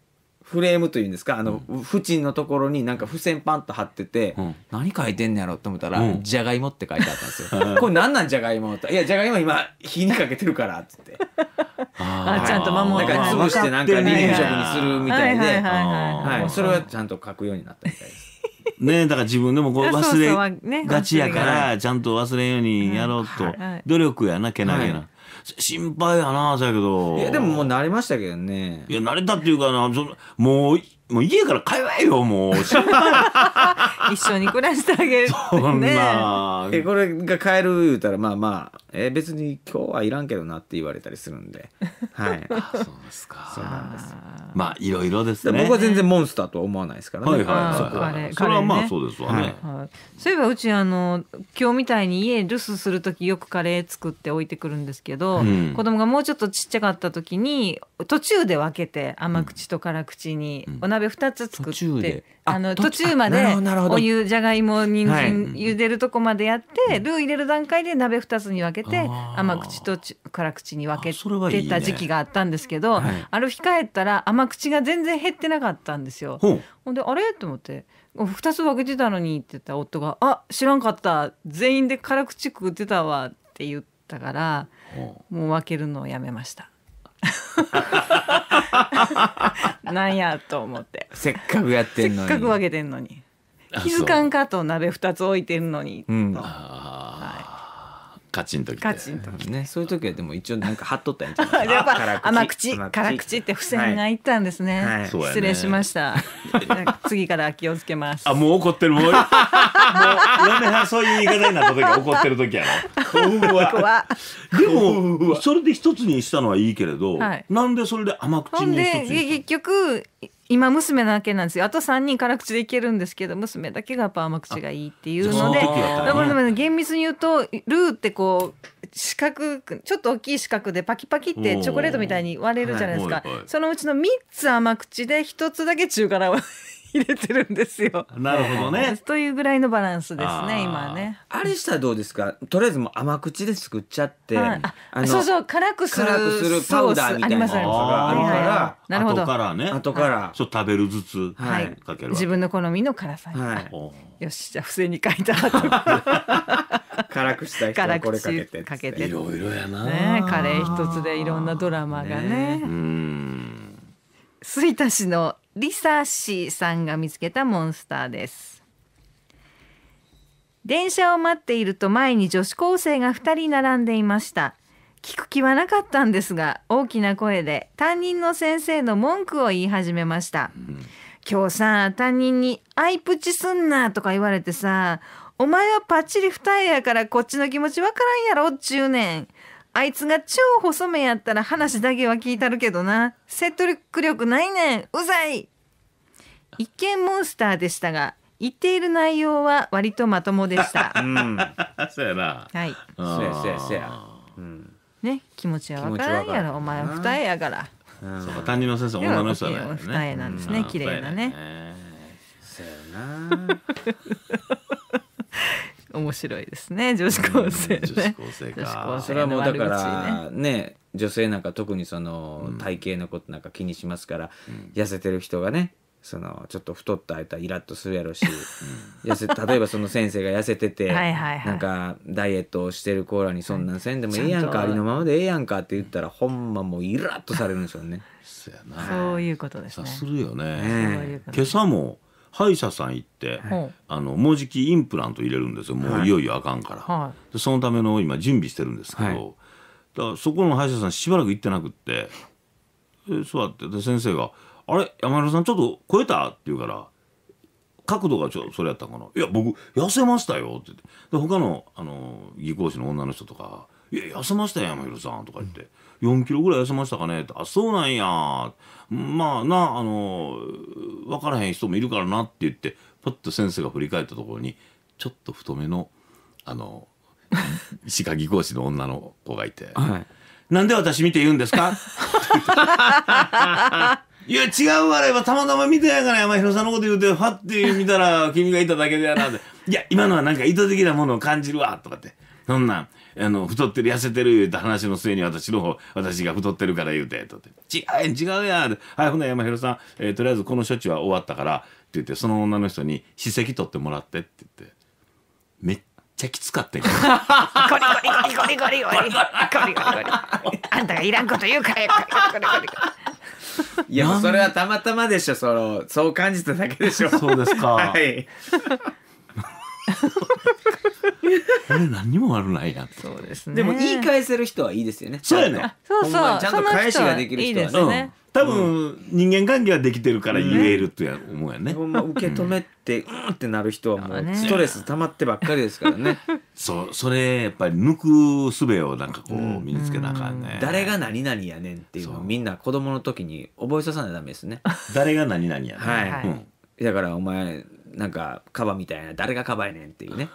フレームというんですかあの、縁のところになんか付箋パンと貼ってて、うん、何書いてんのやろと思ったら、うん、じゃがいもって書いてあったんですよ。これ何なんじゃがいもって「いやじゃがいも今火にかけてるから」っつって。あちゃんと守ってなんか潰してなんか離乳食にするみたいでそれはちゃんと書くようになったみたいです。ね、だから自分でもこう忘れがちやからちゃんと忘れんようにやろうと努力やなけなげな。心配やな、そやけど。いや、でももう慣れましたけどね。いや、慣れたっていうかな、そのもう、もう家から帰れよもう一緒に暮らしてあげるそんな、ね、えこれが帰る言うたらまあまあ、え別に今日はいらんけどなって言われたりするんではいあそうですかそうなんですまあいろいろですね僕は全然モンスターとは思わないですからね、はいはい、はい、それはまあそうですわね、はいはい、そういえばうちあの今日みたいに家留守する時よくカレー作って置いてくるんですけど、うん、子供がもうちょっとちっちゃかった時に途中で分けて甘口と辛口に、うん鍋二つ作ってあの途中までお湯じゃがいも人参茹でるとこまでやって、ルー入れる段階で鍋2つに分けて甘口と辛口に分けてた時期があったんですけどある日帰ったら甘口が全然減ってなかったんですよ。ほんであれと思って。2つ分けてたのにって言った夫が「あ知らんかった全員で辛口食ってたわ」って言ったからもう分けるのをやめました。なんやと思ってせっかくやってんのっかく分けてんのに気づかんかと鍋2つ置いてんのに、うんとはい、カチンときカチンとね、そういう時はでも一応なんか貼っとったんじゃないやっぱ甘口辛口って付箋がいったんですね、失礼しました、次から気をつけますあもう怒ってるもう もう嫁さんそういう言い方になった時怒ってる時やろでもそれで一つにしたのはいいけれど、なんでそれで甘口に一つに結局今娘だけなんですよあと3人辛口でいけるんですけど娘だけがパーマ口がいいっていうので厳密に言うとルーってこう四角くちょっと大きい四角でパキパキってチョコレートみたいに割れるじゃないですか、そのうちの3つ甘口で1つだけ中辛入れてるんですよ。なるほどね。というぐらいのバランスですね、今ね。あれしたらどうですかとりあえずも甘口で作っちゃって、そうそう、辛くする。辛くするパウダーみたいなのがあるから、なるほど。後からね。後から。ちょっと食べるずつ、はい、かける。自分の好みの辛さに。はい、よし、じゃあ付箋に書いた 辛くしたい辛くしたい。かけていろいろやな、ね、カレー一つでいろんなドラマがねねうん吹田市のリサーさんが見つけたモンスターです電車を待っていると前に女子高生が2人並んでいました聞く気はなかったんですが大きな声で担任の先生の文句を言い始めました、うん、今日さ担任に「アイプチすんな」とか言われてさお前はパッチリ二重やからこっちの気持ちわからんやろっちゅうねん。あいつが超細めやったら話だけは聞いたるけどな。説得力ないねん。うざい。一見モンスターでしたが、言っている内容は割とまともでした う。ん。そうやな。はい。そうやそうやそうや。うん。ね、気持ちはわからんやろ。お前は二重やから。うんそうか担任の先生女の人だよね。二重なんですね綺麗なねそうやな。面白いですね女子高生、ね、女子高生かそれはもうだからね女性なんか特にその体型のことなんか気にしますから、うん、痩せてる人がねそのちょっと太ったあいたイラッとするやろうし痩せ例えばその先生が痩せててはい、なんかダイエットをしてる子らにそんなんせんでもええやんか、ありのままでええやんかって言ったらほんまもうイラッとされるんですよね。そういうことですね。するよね。ね今朝も歯医者さん行って、はい、あのもうじきインプラント入れるんですよもういよいよあかんから、はい、そのための今準備してるんですけど、はい、だからそこの歯医者さんしばらく行ってなくって座ってで先生が「あれ山村さんちょっと超えた?」って言うから角度がちょそれやったんかな「いや僕痩せましたよ」って言ってで他のあの技工士の女の人とか「いや痩せましたよ山村さん」とか言って。うん4キロぐらい痩せましたかねあ、そうなんや。まあな、あの、わからへん人もいるからなって言って、パッと先生が振り返ったところに、ちょっと太めの、あの、歯科技講師の女の子がいて、はい、なんで私見て言うんですかいや、違うわ、あれはたまたま見てやから、山広さんのこと言うて、ファって見たら君がいただけでやなって。いや、今のはなんか意図的なものを感じるわ、とかって。そんなん、あの、太ってる、痩せてる、言うて話の末に私の方、私が太ってるから言うて、とって。違う違うやん。はい、ほな山広さん、えー、とりあえずこの処置は終わったから、って言って、その女の人に、歯石取ってもらってって言って。めっちゃきつかったよ。ゴリゴリゴリゴリゴリゴリゴリゴリゴリ。あんたがいらんこと言うからよ。いやそれはたまたまでしょそのそう感じただけでしょそうですかはい これ何にも悪ないやんそうですねでも言い返せる人はいいですよねそうやねそうそうちゃんと返しができる人はね人はね、うん、多分人間関係はできてるから言えるっと思うやね、うん、ま受け止めてうんってなる人はもうストレス溜まってばっかりですからねそうそれやっぱり抜く術をなんかこう身につけなあかんね、うん、誰が何々やねんっていうのをみんな子供の時に覚えささないとダメですね誰が何々やねんはい、だからお前なんかカバみたいな誰がカバやねんっていうね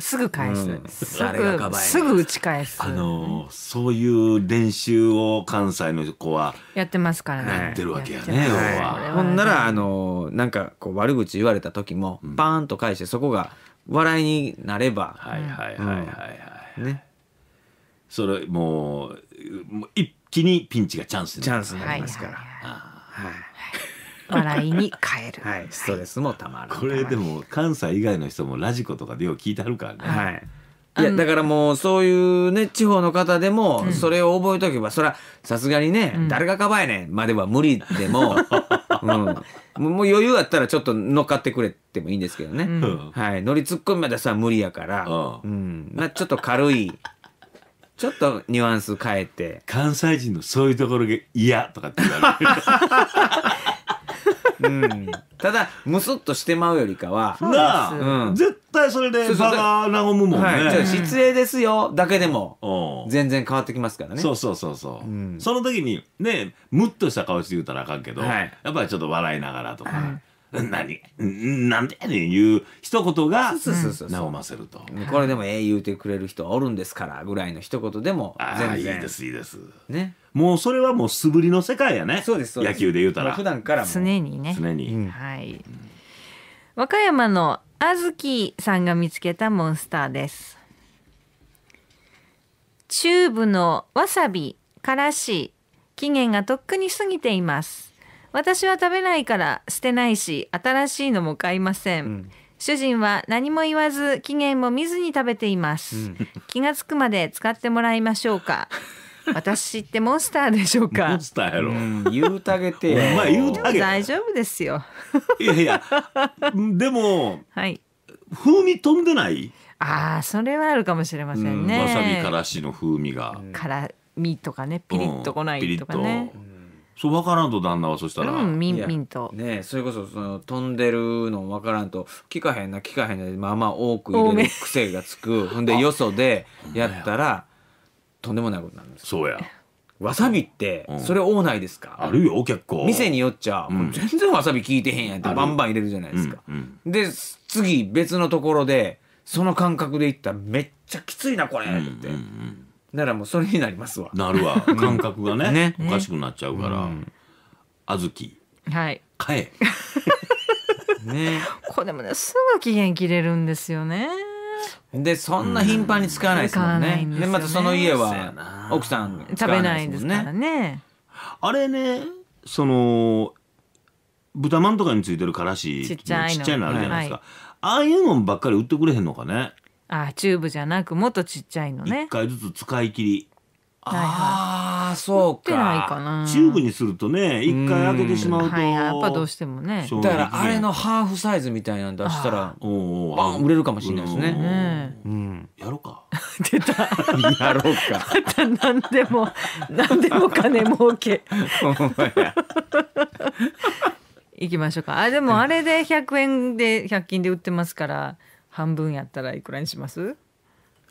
すぐ返す、うん、すぐすぐ打ち返すあのそういう練習を関西の子はやってますからねやってるわけやね、ねはい、ほんならあのなんかこう悪口言われた時も、うバーンと返してそこが笑いになれば、はいはいはいはいはいねそれもう一気にピンチがチャンスになりますから、はいはいはいはい、はい笑いに変える。はい、ストレスもたまる。これでも関西以外の人もラジコとかでよう聞いてあるからね。はい。いやだからもうそういうね地方の方でもそれを覚えとけば、それはさすがにね、誰がかばえねんまでは無理でも、うん、もう余裕あったらちょっと乗っかってくれてもいいんですけどね、はい、乗りツッコミまでさ無理やから、うんまあ、ちょっと軽いちょっとニュアンス変えて関西人のそういうところが嫌とかって言われる うん、ただむすっとしてまうよりかはなあ、うん、絶対それで場が和むもんね、はい、失礼ですよだけでも全然変わってきますからねそうそうそうそう、うん、その時にねムッとした顔して言うたらあかんけど、はい、やっぱりちょっと笑いながらとか、はい 何なんでやねんいう一言がませるとこれでもええ言うてくれる人おるんですからぐらいの一言でも全然いいですいいですねもうそれはもう素振りの世界やねそうです野球で言うたら普段から常にね常に、うん、はい、和歌山のあずきさんが見つけたモンスターですチューブのわさびからし期限がとっくに過ぎています私は食べないから捨てないし新しいのも買いません、うん、主人は何も言わず期限も見ずに食べています、うん、気が付くまで使ってもらいましょうか 私ってモンスターでしょうか。モンスターやろ。うん、言うたげてよ。まあ言うたげ。大丈夫ですよ。いやいや。でも、はい、風味飛んでない。ああ、それはあるかもしれませんね。わさびからしの風味が。辛味とかね、ピリッとこないとかね。うんそう分からんと旦那はそしたら、うん、ミいンやミント、ねそれこそその飛んでるの分からんと聞かへんな聞かへんなまあまあ多く多入れる癖がつく ほんでよそでやったらとんでもないことになるんですそうやわさびってそれ多ないですか、あるよ結構店によっちゃ、もう全然わさび効いてへんやんってバンバン入れるじゃないですか、うんで次別のところでその感覚でいったらめっちゃきついなこれって、うんうんうんならもうそれになりますわなるわ 感覚がねねおかしくなっちゃうから、うんあずはい。買え ねこれもね、すぐ期限切れるんですよね。でそんな頻繁に使わないですもんね、うんでまたその家は奥さん食べないですからねあれねその豚まんとかについてるからしちっちゃいのあるじゃないですか、はああいうもんばっかり売ってくれへんのかねああチューブじゃなくもっとちっちゃいのね1回ずつ使い切りああそうかチューブにするとね一回開けてしまうと、はい、やっぱどうしてもねだからあれのハーフサイズみたいなの出したらおあ売れるかもしれないですね、うん、やろうか 出た やろうか 何でも何でも金儲け行きましょうかあでもあれで100円で100均で売ってますから半分やったらいくらにします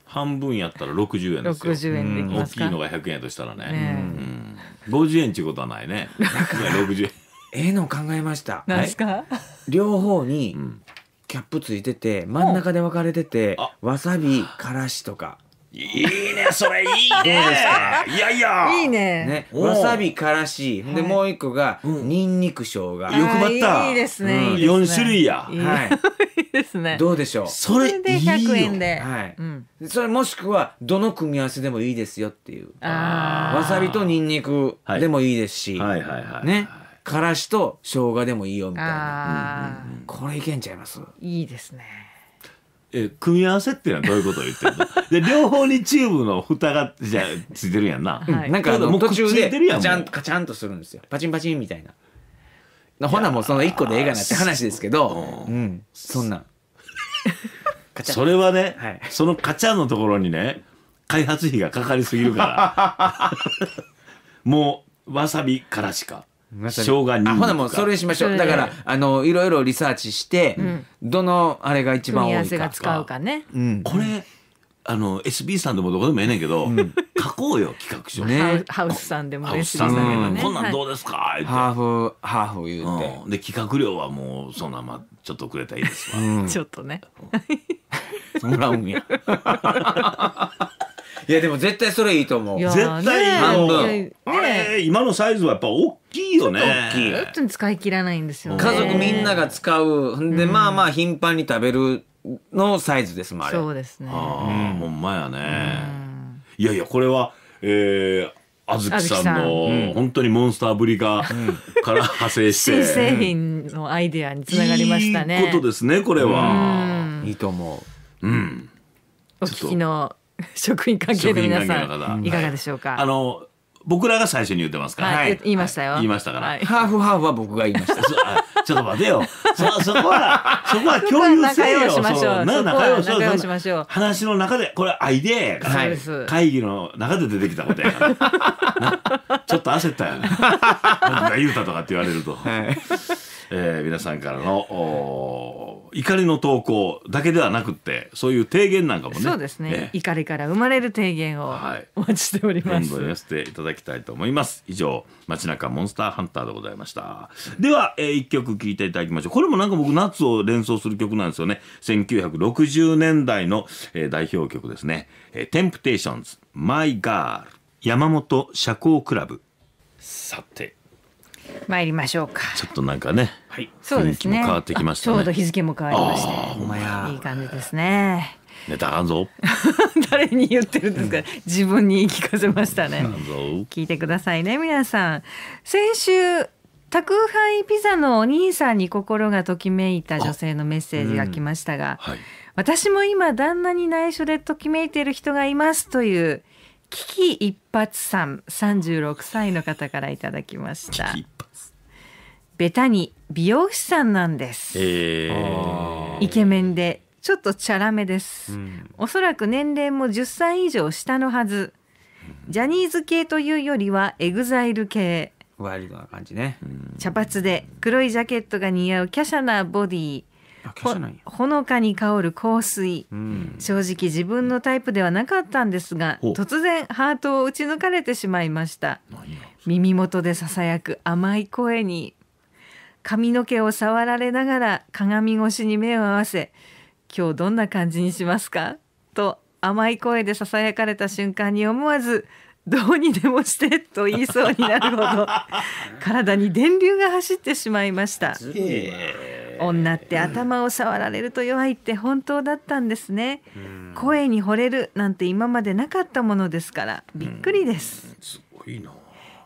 半分やったら60円ですよ60円でいきますか、大きいのが100円としたらねねうん、50円ちゅうことはないねね60円 ええの考えましたなんですか、両方にうんキャップついてて真ん中で分かれてて、わさびからしとかいいね、それいいね。いやいや。いいね。ね、わさびからし、で、もう一個が、にんにく生姜。欲張った。いいですね。四種類や。はい。ですね。どうでしょう。それで1円で。はい。それもしくは、どの組み合わせでもいいですよっていう。わさびとにんにくでもいいですし。はいはいはい。ね。からしと生姜でもいいよみたいな。これいけんちゃいますいいですね。え組み合わせっていうのはどういうことを言ってるの で両方にチューブの蓋がじゃついてるやんな、はい、なんかもう途中でカチャンカチャンとするんですよパチンパチンみたいなほなもうその1個でええがなって話ですけど、うん、そんな それはね、はい、そのカチャンのところにね開発費がかかりすぎるから もうわさびからしか生姜にあほなもうそれしましょうだからあのいろいろリサーチして、うん、どのあれが一番多いか組み合わせが使うかね、これあの SB さんでもどこでもええねんけど、うん、書こうよ企画書ねハウスさんでも SB さんでも、ね、こんなんどうですか、はい、ハーフハーフ言うて、うん、で企画料はもうそんなまちょっとくれたらいいですわ、ちょっとねそんなもんや いやでも絶対それいいと思う。絶対半分ねあれ今のサイズはやっぱ大きいよね大きい使い切らないんですよ家族みんなが使うで、まあまあ頻繁に食べるのサイズですもんあれそうですねああ、ほんまやね、いやいやこれはええ。あずきさんの本当にモンスターぶりがから派生して新製品のアイデアにつながりましたねいいことですねこれは、いいと思ううんお聞きの 職員関係の皆さんいかがでしょうか。あの僕らが最初に言ってますから、はい、言いましたよ言いましたから、はい、ハーフハーフは僕が言いました ちょっと待てよそそこは そこは共有せよそ仲良しましょう話の中でこれアイデアやから会議の中で出てきたことやからちょっと焦ったよね僕か言うたとかって言われると。はいえー、皆さんからの怒りの投稿だけではなくてそういう提言なんかもねそうですね、えー、怒りから生まれる提言をお待ちしております、はい、どんどん寄せていただきたいと思います以上街中モンスターハンターでございましたでは、えー、一曲聴いていただきましょうこれもなんか僕夏を連想する曲なんですよね1960年代の、えー、代表曲ですね「えー、テンプテーションズマイガール山本社交クラブさて参りましょうか。ちょっとなんかね、はい、雰囲気も変わってきました、ねね、ちょうど日付も変わりまして、いい感じですね。ネタあんぞ 誰に言ってるんですか、自分に言い聞かせましたね聞いてくださいね皆さん先週宅配ピザのお兄さんに心がときめいた女性のメッセージが来ましたが、うんはい、私も今旦那に内緒でときめいている人がいますという危機一髪さん36歳の方からいただきました。ベタに美容師さんなんです、イケメンでちょっとチャラめです、うん、おそらく年齢も10歳以上下のはずジャニーズ系というよりはエグザイル系ワイルドな感じね茶髪で黒いジャケットが似合う華奢なボディほほのかに香る香水、うん、正直自分のタイプではなかったんですが突然ハートを打ち抜かれてしまいました耳元でささやく甘い声に髪の毛を触られながら鏡越しに目を合わせ「今日どんな感じにしますか?」と甘い声でささやかれた瞬間に思わず「どうにでもして」と言いそうになるほど 体に電流が走ってしまいました。女って頭を触られると弱いって本当だったんですね、声に惚れるなんて今までなかったものですからびっくりです、すごいな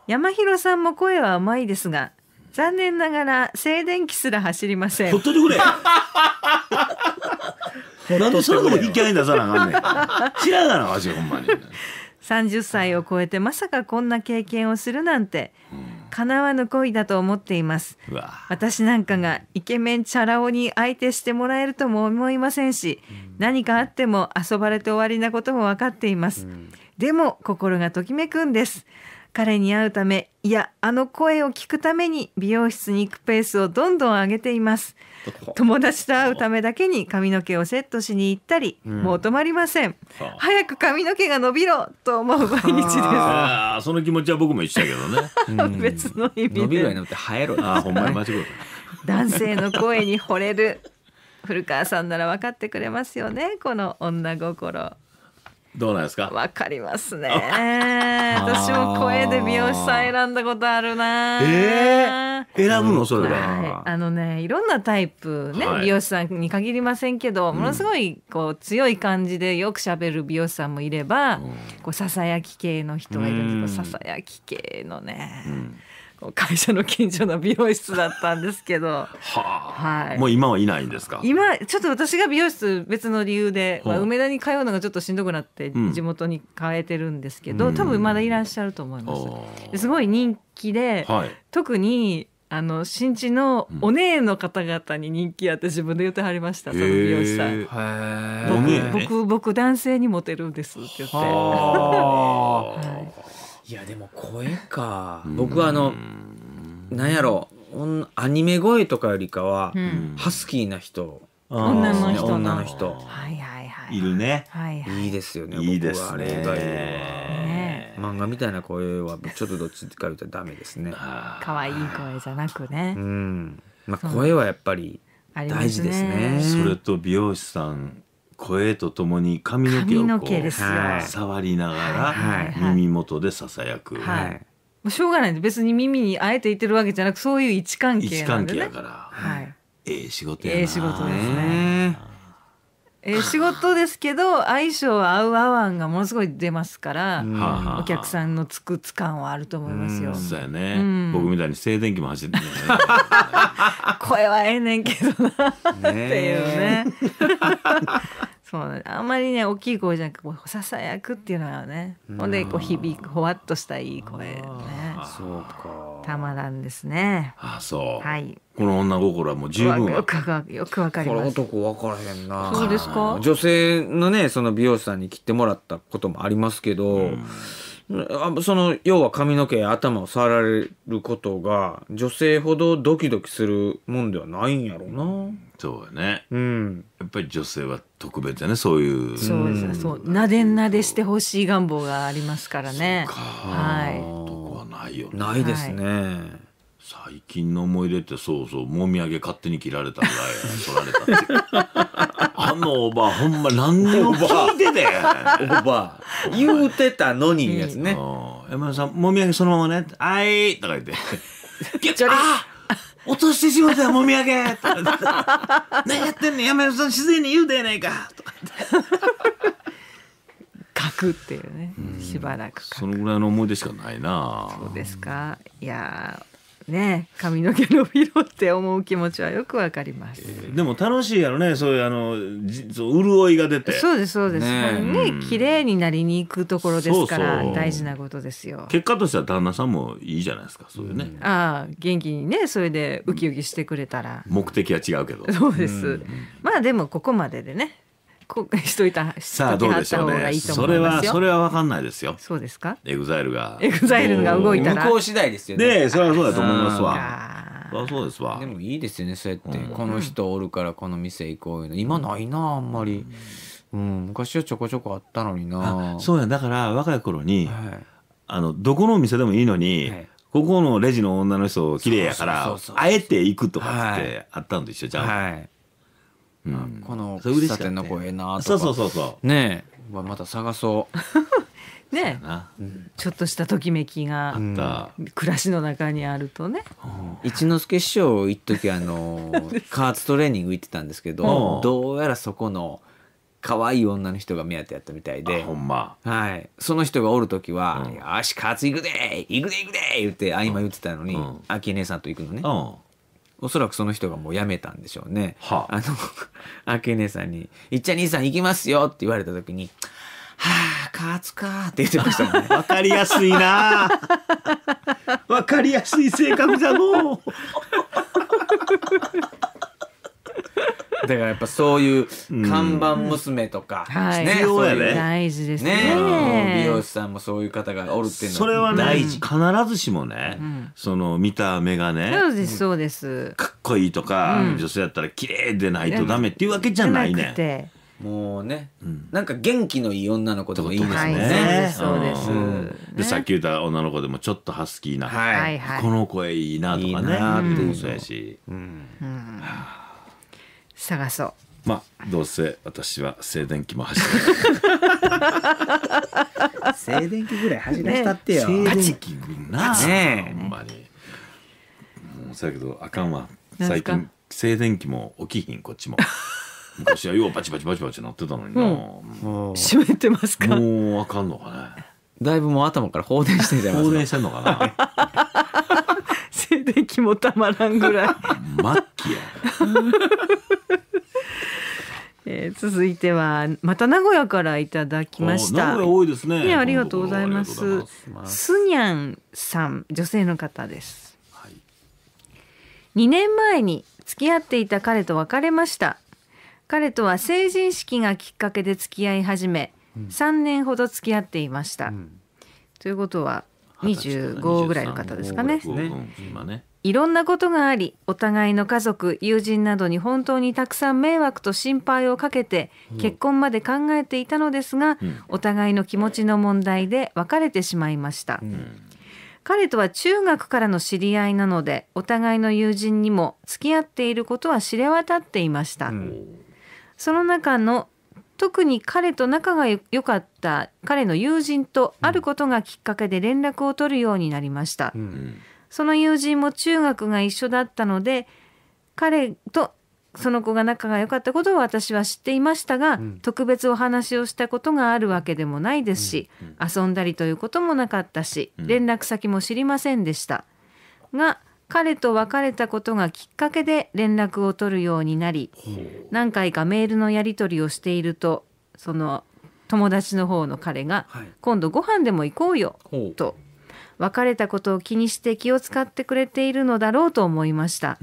山広さんも声は甘いですが残念ながら静電気すら走りませんほっといてくれ なんでそれでもいきなり出さなあかんねん知らがなわしほんまに30歳を超えてまさかこんな経験をするなんて、叶わぬ恋だと思っています私なんかがイケメンチャラ男に相手してもらえるとも思いませんし、何かあっても遊ばれて終わりなことも分かっています、でも心がときめくんです彼に会うためいやあの声を聞くために美容室に行くペースをどんどん上げています友達と会うためだけに髪の毛をセットしに行ったり、うん、もう止まりません早く髪の毛が伸びろと思う毎日ですああその気持ちは僕も一緒だけどね 別の意味で伸びるようになって生えろ あほんまに間違えた男性の声に惚れる古川さんなら分かってくれますよねこの女心どうなんですか。わかりますね。私も声で美容師さん選んだことあるな。ええー、選ぶの、それは、はい、あのね、いろんなタイプね、はい、美容師さんに限りませんけど、ものすごい。こう、強い感じで、よく喋る美容師さんもいれば、うん、こう、ささやき系の人がいるんですけど、ささやき系のね。うん会社の近所の美容室だったんですけど、はあ、はい、もう今はいないんですか今ちょっと私が美容室別の理由で、まあ、梅田に通うのがちょっとしんどくなって地元に変えてるんですけど、うん、多分まだいらっしゃると思います。うん、すごい人気で、はい、特にあの新地のお姉の方々に人気やって自分で言ってはりました、うん、その美容師さん。僕僕僕男性にモテるんですって言って。は いいやでも声か僕はあのなんやろうアニメ声とかよりかは、うん、ハスキーな人女の人女の人はいはいはいいるね、はいはい、いいですよねいいですねね漫画みたいな声はちょっとどっちか言うとダメですね可愛い声じゃなくねうんまあ声はやっぱり大事ですね、ね、それと美容師さん声とともに髪の毛をこう触りながら耳元でささやく、はい、もうしょうがないで別に耳にあえて言ってるわけじゃなくそういう位置関係なんで、ね、位置関係やから、はい、ええ仕事やなええ仕事ですねえー、仕事ですけど相性合う合わんがものすごい出ますから、うん、お客さんのつくつかんはあると思いますよ。うん、そうやね、うん、僕みたいに静電気も走って、ね、声はええねんけどなっていうね。そうあんまりね大きい声じゃなくこうささやくっていうのはねほんでこう響くほわっとしたいい声ねそうかたまらんですねあそうはいこの女心はもう十分よくよくわかります男分からへんなそうですか女性のねその美容師さんに切ってもらったこともありますけど、うんその要は髪の毛頭を触られることが女性ほどドキドキするもんではないんやろうな。そうやね、うん、やっぱり女性は特別やねそういうそうですねそうなでなでしてほしい願望がありますからねはい男はないよねないですね、はい、最近の思い出ってそうそうもみあげ勝手に切られたぐらい取られたって あのおばほんま何でも聞いてておば言うてたのにやつね、山田さんもみあげそのままね「あい」とか言って「ギャッチャリ!」落としてしまったもみあげ」何やってんねん山本さん自然に言うでやないか」とか書くっていうねしばらくそのぐらいの思い出しかないなそうですかいやね髪の毛伸びろって思う気持ちはよくわかります、えー、でも楽しいやろねそういうあの潤いが出てそうですそうですねね、うん、綺麗になりに行くところですから大事なことですよ結果としては旦那さんもいいじゃないですかそういうね、うん、ああ元気にねそれでウキウキしてくれたら目的は違うけどそうです、うん、まあでもここまででねしといた さあどうでしょうねそれはそれは分かんないですよそうですかエグザイルがエグザイルが動いたら向こう次第ですよねそれはそうだと思いますわあそうですわでもいいですよねそうやって、この人おるからこの店行こういうの今ないなあんまり、うん昔はちょこちょこあったのになそうやだから若い頃に、はい、あのどこの店でもいいのに、はいここのレジの女の人綺麗やからあえて行くとかってあったんと一緒じゃん、はいうん、この喫茶店の声ええなとかそうそうそうそうねえまた探そう ね、うん、ちょっとしたときめきが暮らしの中にあるとね、うん、一之輔師匠一時あの 加圧トレーニング行ってたんですけどどうやらそこの可愛い女の人が目当てやったみたいで、ま、はい、その人がおる時は「うん、よし加圧行くで行くで行くで」言って合間言ってたのに、うん、秋姉さんと行くのね。おそらくその人がもう辞めたんでしょうね。はあ、あの、あけねさんに、いっちゃ兄さん行きますよって言われた時に、はあ、カツかって言ってましたもんね。わかりやすいな わかりやすい性格じゃのう。だからやっぱそういう看板娘とか、はい、ね、そいう大事ですね美容師さんもそういう方がおるっていうのはそれはね必ずしもね、その見た目がねそうですそうですかっこいいとか、女性だったら綺麗でないとダメっていうわけじゃないね。もうね、なんか元気のいい女の子とかいいですね。そうです。で、さっき言った女の子でもちょっとハスキーな、この声いいなとかね、ってもそうやし。うん。探そうまあどうせ私は静電気も走ら 静電気ぐらい走らしたってよ、ね、静電気ぐらいねほんまにもうそやけどあかんわ最近静電気も起きひんこっちも。昔はようバチバチバチバチなってたのにな、うん、閉めてますかもうあかんのかねだいぶもう頭から放電してんじゃないですか放電してんのかなで気もたまらんぐらい末期や えー、続いてはまた名古屋からいただきました名古屋多いですねねありがとうございますすにゃんさん女性の方です、はい、2年前に付き合っていた彼と別れました彼とは成人式がきっかけで付き合い始め、うん、3年ほど付き合っていました、うん、ということは25ぐらいの方ですかね。ねいろんなことがありお互いの家族友人などに本当にたくさん迷惑と心配をかけて結婚まで考えていたのですが、うん、お互いの気持ちの問題で別れてしまいました。うん彼とは中学からの知り合いなのでお互いの友人にも付き合っていることは知れ渡っていました、うん、その中の特に彼と仲が良かった彼の友人とあることがきっかけで連絡を取るようになりました、うん、その友人も中学が一緒だったので彼とその子が仲が良かったことを私は知っていましたが、うん、特別お話をしたことがあるわけでもないですし、うん、遊んだりということもなかったし連絡先も知りませんでしたが彼と別れたことがきっかけで連絡を取るようになり何回かメールのやり取りをしているとその友達の方の彼が「今度ご飯でも行こうよ」と別れたことを気にして気を使ってくれているのだろうと思いました、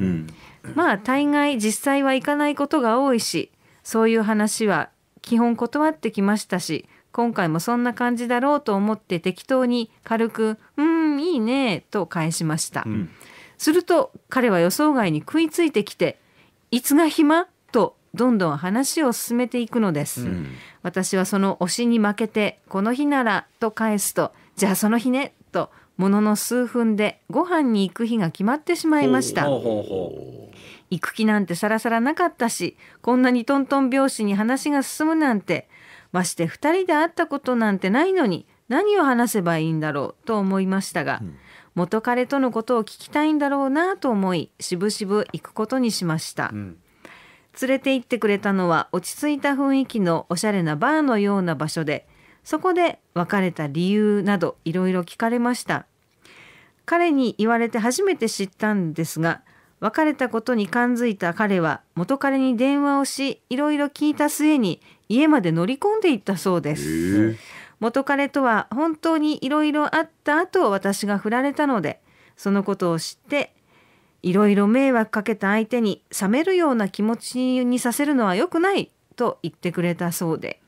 まあ大概実際は行かないことが多いしそういう話は基本断ってきましたし今回もそんな感じだろうと思って適当に軽く「うんいいね」と返しました、うんすると彼は予想外に食いついてきて「いつが暇?」とどんどん話を進めていくのです、うん、私はその推しに負けて「この日なら」と返すと「じゃあその日ね」とものの数分でご飯に行く日が決まってしまいました行く気なんてさらさらなかったしこんなにトントン拍子に話が進むなんてまして2人で会ったことなんてないのに何を話せばいいんだろうと思いましたが、う元彼とのことを聞きたいんだろうなと思いしぶしぶ行くことにしました、うん、連れて行ってくれたのは落ち着いた雰囲気のおしゃれなバーのような場所でそこで別れた理由などいろいろ聞かれました彼に言われて初めて知ったんですが別れたことに感づいた彼は元彼に電話をしいろいろ聞いた末に家まで乗り込んでいったそうです。元彼とは本当にいろいろあった後私が振られたのでそのことを知っていろいろ迷惑かけた相手に冷めるような気持ちにさせるのは良くないと言ってくれたそうで、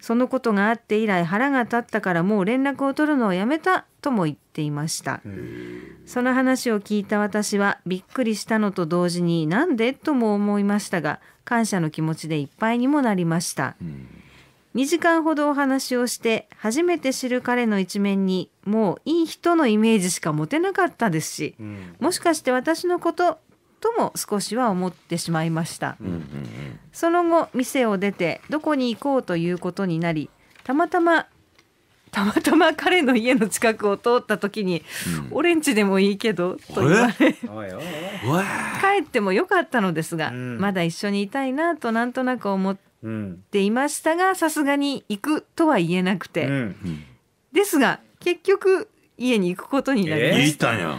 そのことがあって以来腹が立ったからもう連絡を取るのをやめたとも言っていましたその話を聞いた私はびっくりしたのと同時になんでとも思いましたが感謝の気持ちでいっぱいにもなりました、うん2時間ほどお話をして初めて知る彼の一面にもういい人のイメージしか持てなかったですし、うん、もしかして私のこととも少しは思ってしまいました、うんうんうん、その後店を出てどこに行こうということになりたまたまたまたま彼の家の近くを通った時に「うん、オレンジでもいいけど」と言われ帰ってもよかったのですが、うん、まだ一緒にいたいなとなんとなく思ってっていましたがさすがに行くとは言えなくて、うん、ですが結局家に行くことになりました。えー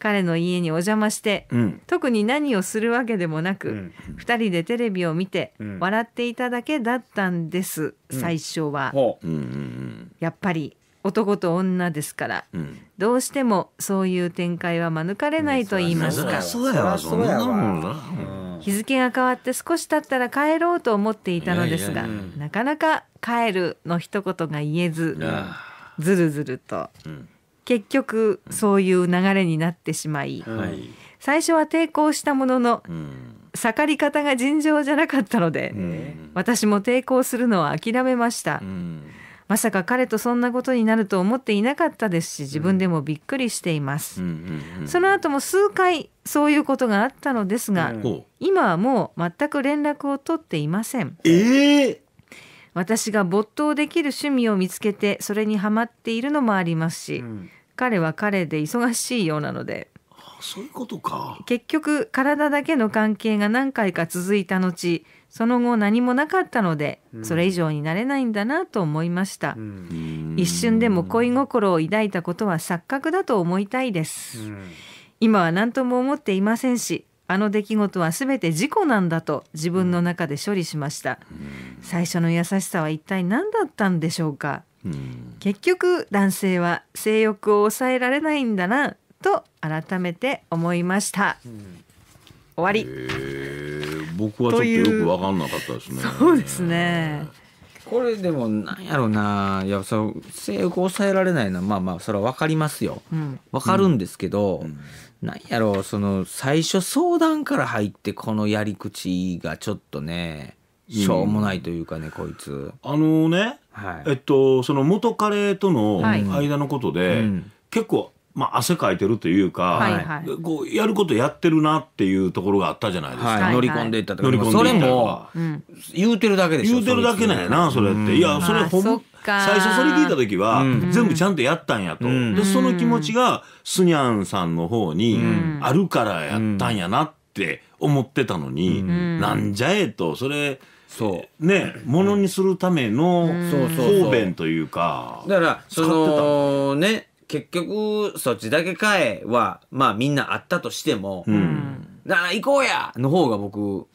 彼の家にお邪魔して、うん、特に何をするわけでもなく、うん、2人でテレビを見て、うん、笑っていただけだったんです、最初は、やっぱり男と女ですから、どうしてもそういう展開は免れないと言いますか。そうやわそう日付が変わって少し経ったら帰ろうと思っていたのですがなかなか「帰る」の一言が言えずずるずると、結局そういう流れになってしまい、最初は抵抗したものの、盛り方が尋常じゃなかったので、私も抵抗するのは諦めました。まさか彼とそんなことになると思っていなかったですし自分でもびっくりしています、その後も数回そういうことがあったのですが、うん、今はもう全く連絡を取っていません、えー、私が没頭できる趣味を見つけてそれにはまっているのもありますし、うん、彼は彼で忙しいようなのでそういうことか結局体だけの関係が何回か続いた後その後何もなかったので、それ以上になれないんだなと思いました、うん、一瞬でも恋心を抱いたことは錯覚だと思いたいです、うん、今は何とも思っていませんしあの出来事は全て事故なんだと自分の中で処理しました、うん、最初の優しさは一体何だったんでしょうか、結局男性は性欲を抑えられないんだなと改めて思いました、うん終わり、え僕はちょっとよく分かんなかったですねそうですねこれでもなんやろうないやそ性欲抑えられないのはまあまあそれは分かりますよ、うん、分かるんですけど、うん、なんやろうその最初相談から入ってこのやり口がちょっとねしょうもないというかね、うん、こいつあのね、はい、えっとその元彼との間のことで、はいうん、結構まあ、汗かいてるというか、はいはい、こうやることやってるなっていうところがあったじゃないですか、はい、乗り込んでいったとかそれも、うん、言うてるだけでしょ言うてるだけなんやなそれって、いやそれほん、まあ、最初それ聞いた時は、うん、全部ちゃんとやったんやと、うん、でその気持ちがスニャンさんの方にあるからやったんやなって思ってたのに、なんじゃえとそれそうねものにするための方便というか、だからそのね結局、そっちだけかえは、まあみんなあったとしても、うん、だから行こうやの方が僕、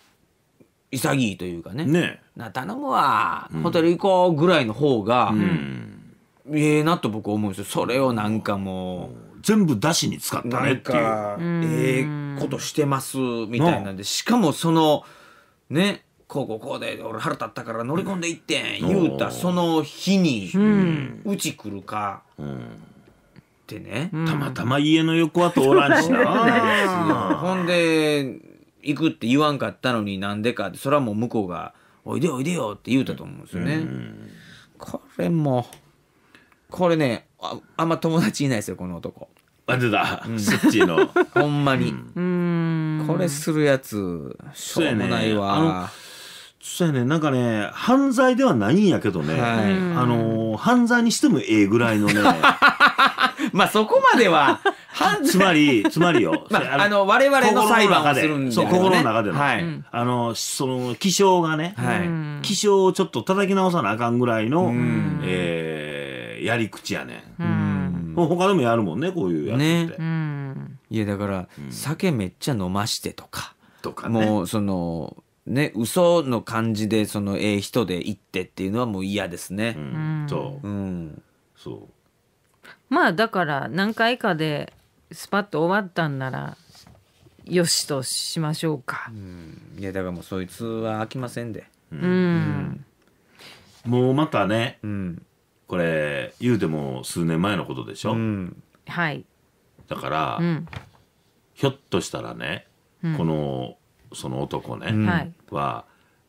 潔いというかね。ねな頼むわ、ホテル行こうぐらいの方が、うん、ええなと僕思うんですよ。それをなんかもう。全部だしに使ったねっていう。ええことしてますみたいなんで、しかもその、ね、こうこうこうで俺腹立ったから乗り込んでいってん、言うたその日に、うち来るか、うんってね、うん、たまたま家の横は通らんしな。ほんで、行くって言わんかったのになんでかって、それはもう向こうが、おいでおいでよって言うたと思うんですよね。うん、これも、これねあ、あんま友達いないですよ、この男。あ、出た。そっちの。ほんまに。これするやつ、しょうもないわ。そうやね、なんかね、犯罪ではないんやけどね、はい、あのー、犯罪にしてもええぐらいのね、まあそこまでは犯罪 つまりつまりよ、まあ、あの我々の裁判をするんで、ね、そ心の中での、はい、あのその気象がね、はい、気象をちょっと叩き直さなあかんぐらいの、えー、やり口やねんうん他でもやるもんねこういうやつって、ね、いやだから、酒めっちゃ飲ましてとかとか、ね、もうそのね嘘の感じでそのええ人で行ってっていうのはもう嫌ですね、うん、そう、うん、そうまあだから何回かでスパッと終わったんならよしとしましょうかうんいやだからもうそいつは飽きませんでううん、もうまたねうんこれ言うても数年前のことでしょ、うんはい、だから、うんひょっとしたらね、このその男ね、うんはいは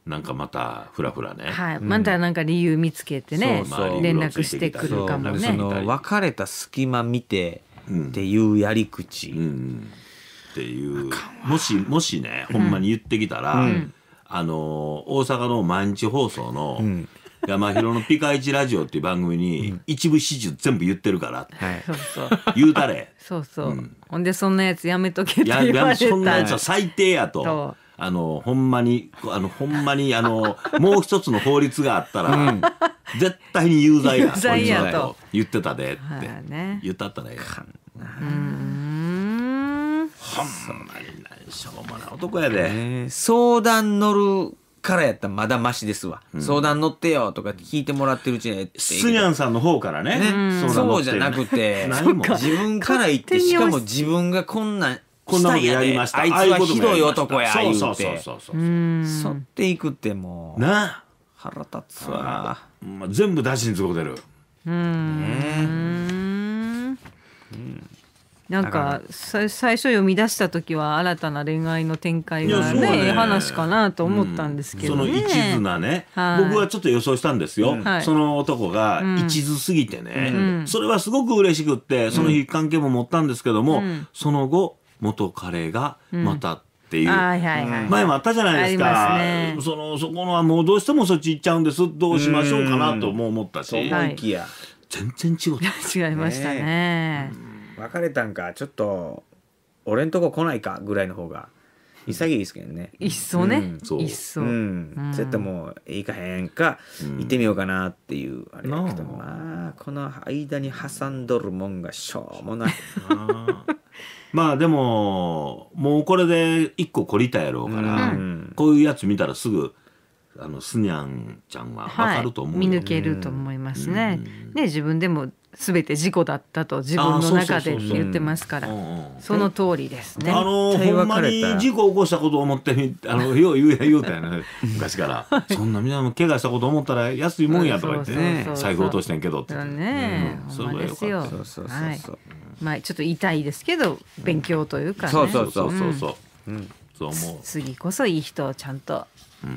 なんかまたふらふらね、はい、またなんか理由見つけてね、う連絡してくるかもね。別れた隙間見てっていうやり口、うんうん、っていうもしもしねほんまに言ってきたら、うん、あの大阪の毎日放送の「山広のピカイチラジオ」っていう番組に一部始終全部言ってるから、はい、そうそう言うたれそうそう、ほんでそんなやつやめとけって言われたやそんなやつは最低やと。あのほんまにあのほんまにあのもう一つの法律があったら、うん、絶対に有罪だ、罪やと言ってたでって、言ったったらええやん。ほんまに何しょうもない男やで。相談乗るからやったらまだましですわ、うん、相談乗ってよとか聞いてもらってるうちにスニャンさんの方からね、ね、そうじゃなくて 自分から言ってしかも自分がこんなんこんなことやりました。あいつはひどい男や。そうそうそうそうそう。そっていくってもう。なあ。腹立つわ。まあ全部出しに使うてる。うん。なんか最初読み出した時は新たな恋愛の展開がね話かなと思ったんですけど、ねその一途なね、はい、僕はちょっと予想したんですよ、はい、その男が一途すぎてね、うん、それはすごく嬉しくってその日関係も持ったんですけども、うん、その後元彼がまた、っていう、前もあったじゃないですか、ね、そのそこのはもうどうしてもそっち行っちゃうんですどうしましょうかなとも思ったし思いきや全然違った 違いましたね別れたんかちょっと俺んとこ来ないかぐらいの方が潔いですけどねいっそね、うん、いっそ、うん、やっともういいかへんか、行ってみようかなっていうあれだけどまあこの間に挟んどるもんがしょうもないまあでももうこれで一個懲りたやろうから、うん、こういうやつ見たらすぐあのスニャンちゃんは分かると思う、はい、見抜けると思いますね。ね自分でも全て事故だったと自分の中で言ってますからその通りですね。あのほんまに事故起こしたことを思ってあの よう言うや言うたやな、ね、昔から そんな皆も怪我したこと思ったら安いもんやとか言ってね財布落としてんけどってっね、うん、それはよよ。はい、まあちょっと痛いですけど勉強というか、ね、そうそうそうそう次こそいい人をちゃんと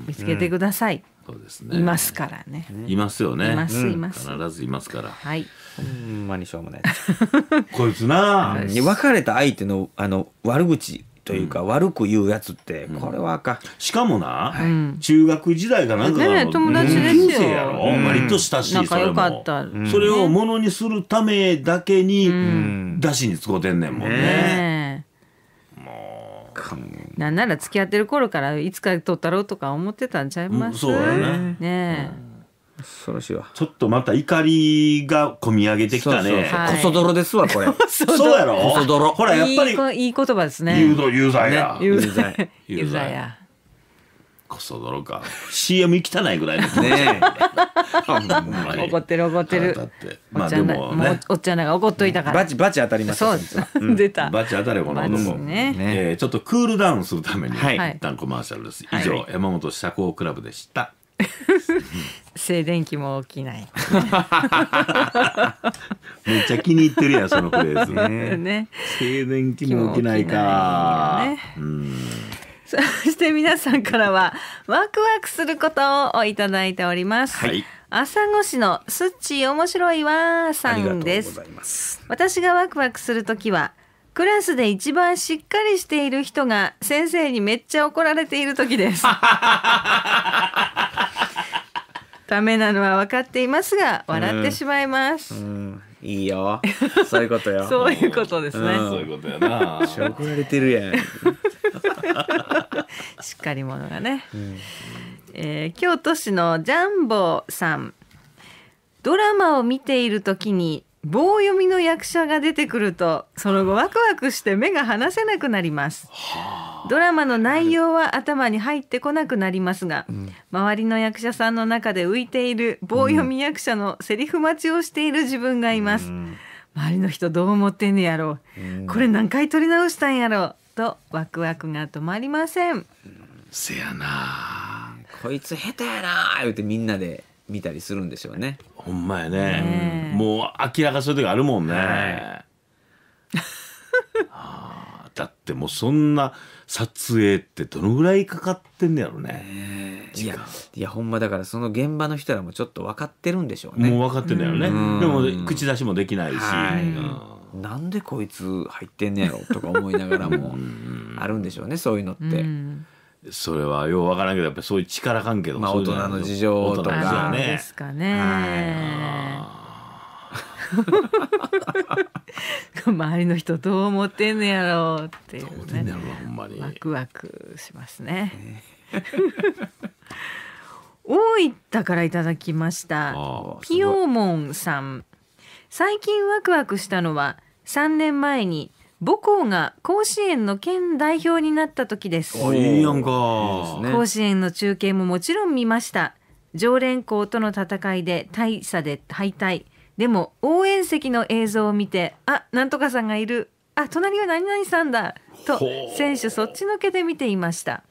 見つけてください。うんうんそうですね。いますからね。いますよね。いますいます。必ずいますから。はい。ほんまにしょうもない こいつな別れた相手のあの悪口というか、うん、悪く言うやつってこれはあかん、しかもな、はい、中学時代がなんかね友達ですよやろ、うん、割と親しい仲良かった、うん、それをものにするためだけにだし、に使うてんねんもんね、ね、もうなんなら付き合ってる頃からいつか取ったろうとか思ってたんちゃいます、そうだねね恐ろしいわちょっとまた怒りがこみ上げてきたねはいこそ泥ですわこれ そうやろこそ泥ほらやっぱりいいい言葉ですね誘導有罪や、有罪有罪やこそ泥か CM 汚いぐらいですね怒ってる怒ってるってまあでもねおっちゃんなんか怒っといたから、うバチバチ当たりましたそうです、うん、出たバチ当たれこの男、ねえー、ちょっとクールダウンするために、はい、一旦コマーシャルです、はい、以上、山本社交クラブでした静電気も起きない めっちゃ気に入ってるやそのフレーズねね、静電気も起きないか、そして皆さんからはワクワクすることをいただいております、はい朝越しのすっち面白いわさんです私がワクワクするときはクラスで一番しっかりしている人が先生にめっちゃ怒られている時です ダメなのは分かっていますが笑ってしまいます、うん、いいよ。そういうことよ。そういうことですね、うんそういうことやな。しょ怒られてるやん。しっかり者がね、えー京都市のジャンボさんドラマを見ているときに棒読みの役者が出てくるとその後ワクワクして目が離せなくなりますドラマの内容は頭に入ってこなくなりますが、うん、周りの役者さんの中で浮いている棒読み役者のセリフ待ちをしている自分がいます、うん、周りの人どう思ってんねやろう、うん、これ何回撮り直したんやろうとワクワクが止まりませんせやなこいつ下手やな言うてみんなで見たりするんでしょうねほんまやね、もう明らかそういう時あるもんね、はい、あだってもうそんな撮影ってどのぐらいかかってんだやろね、いやいやほんまだからその現場の人らもちょっと分かってるんでしょうねもう分かってんだよね、でも口出しもできないし、うん、なんでこいつ入ってんねやろとか思いながらもあるんでしょうねそういうのって。うそれはようわからんけどやっぱそういう力関係とか、まあ、大人の事情とか、ね、ですかね。はい 周りの人どう思ってんのやろうっていう、ね、ほんまにワクワクしますね。大分からいただきましたピオモンさん最近ワクワクしたのは3年前に母校が甲子園の県代表になった時ですいいやんか甲子園の中継ももちろん見ました常連校との戦いで大差で敗退でも応援席の映像を見てあなんとかさんがいるあ隣は何々さんだと選手そっちのけで見ていました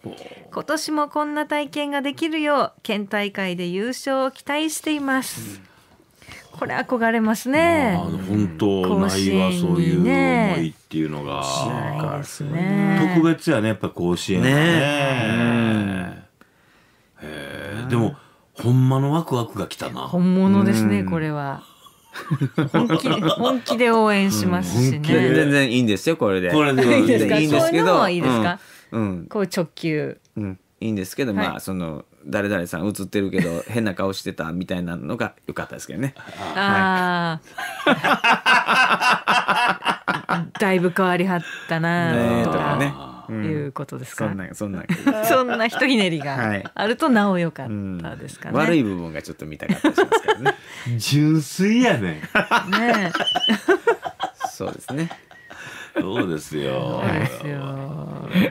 今年もこんな体験ができるよう県大会で優勝を期待しています、うんこれ憧れますね。まあ、本当ないわそういう思いっていうのが、ね、特別やねやっぱ甲子園ね。ねえでも本んまのワクワクが来たな。本物ですね、これは。本気で 本気で応援しますしね、うん、全然いいんですよこれでこれでいいんですか。そういうのはいいですか、うん、こう直球、うん、いいんですけど、まあその誰々さん映ってるけど 変な顔してたみたいなのが良かったですけどね。ああ、だいぶ変わりはったなとかね。いうことですか。そんなそんなそんなひとひねりがあるとなお良かったですかね、悪い部分がちょっと見たかったしすけどね。純粋やね。ね。そうですね。そうですよ。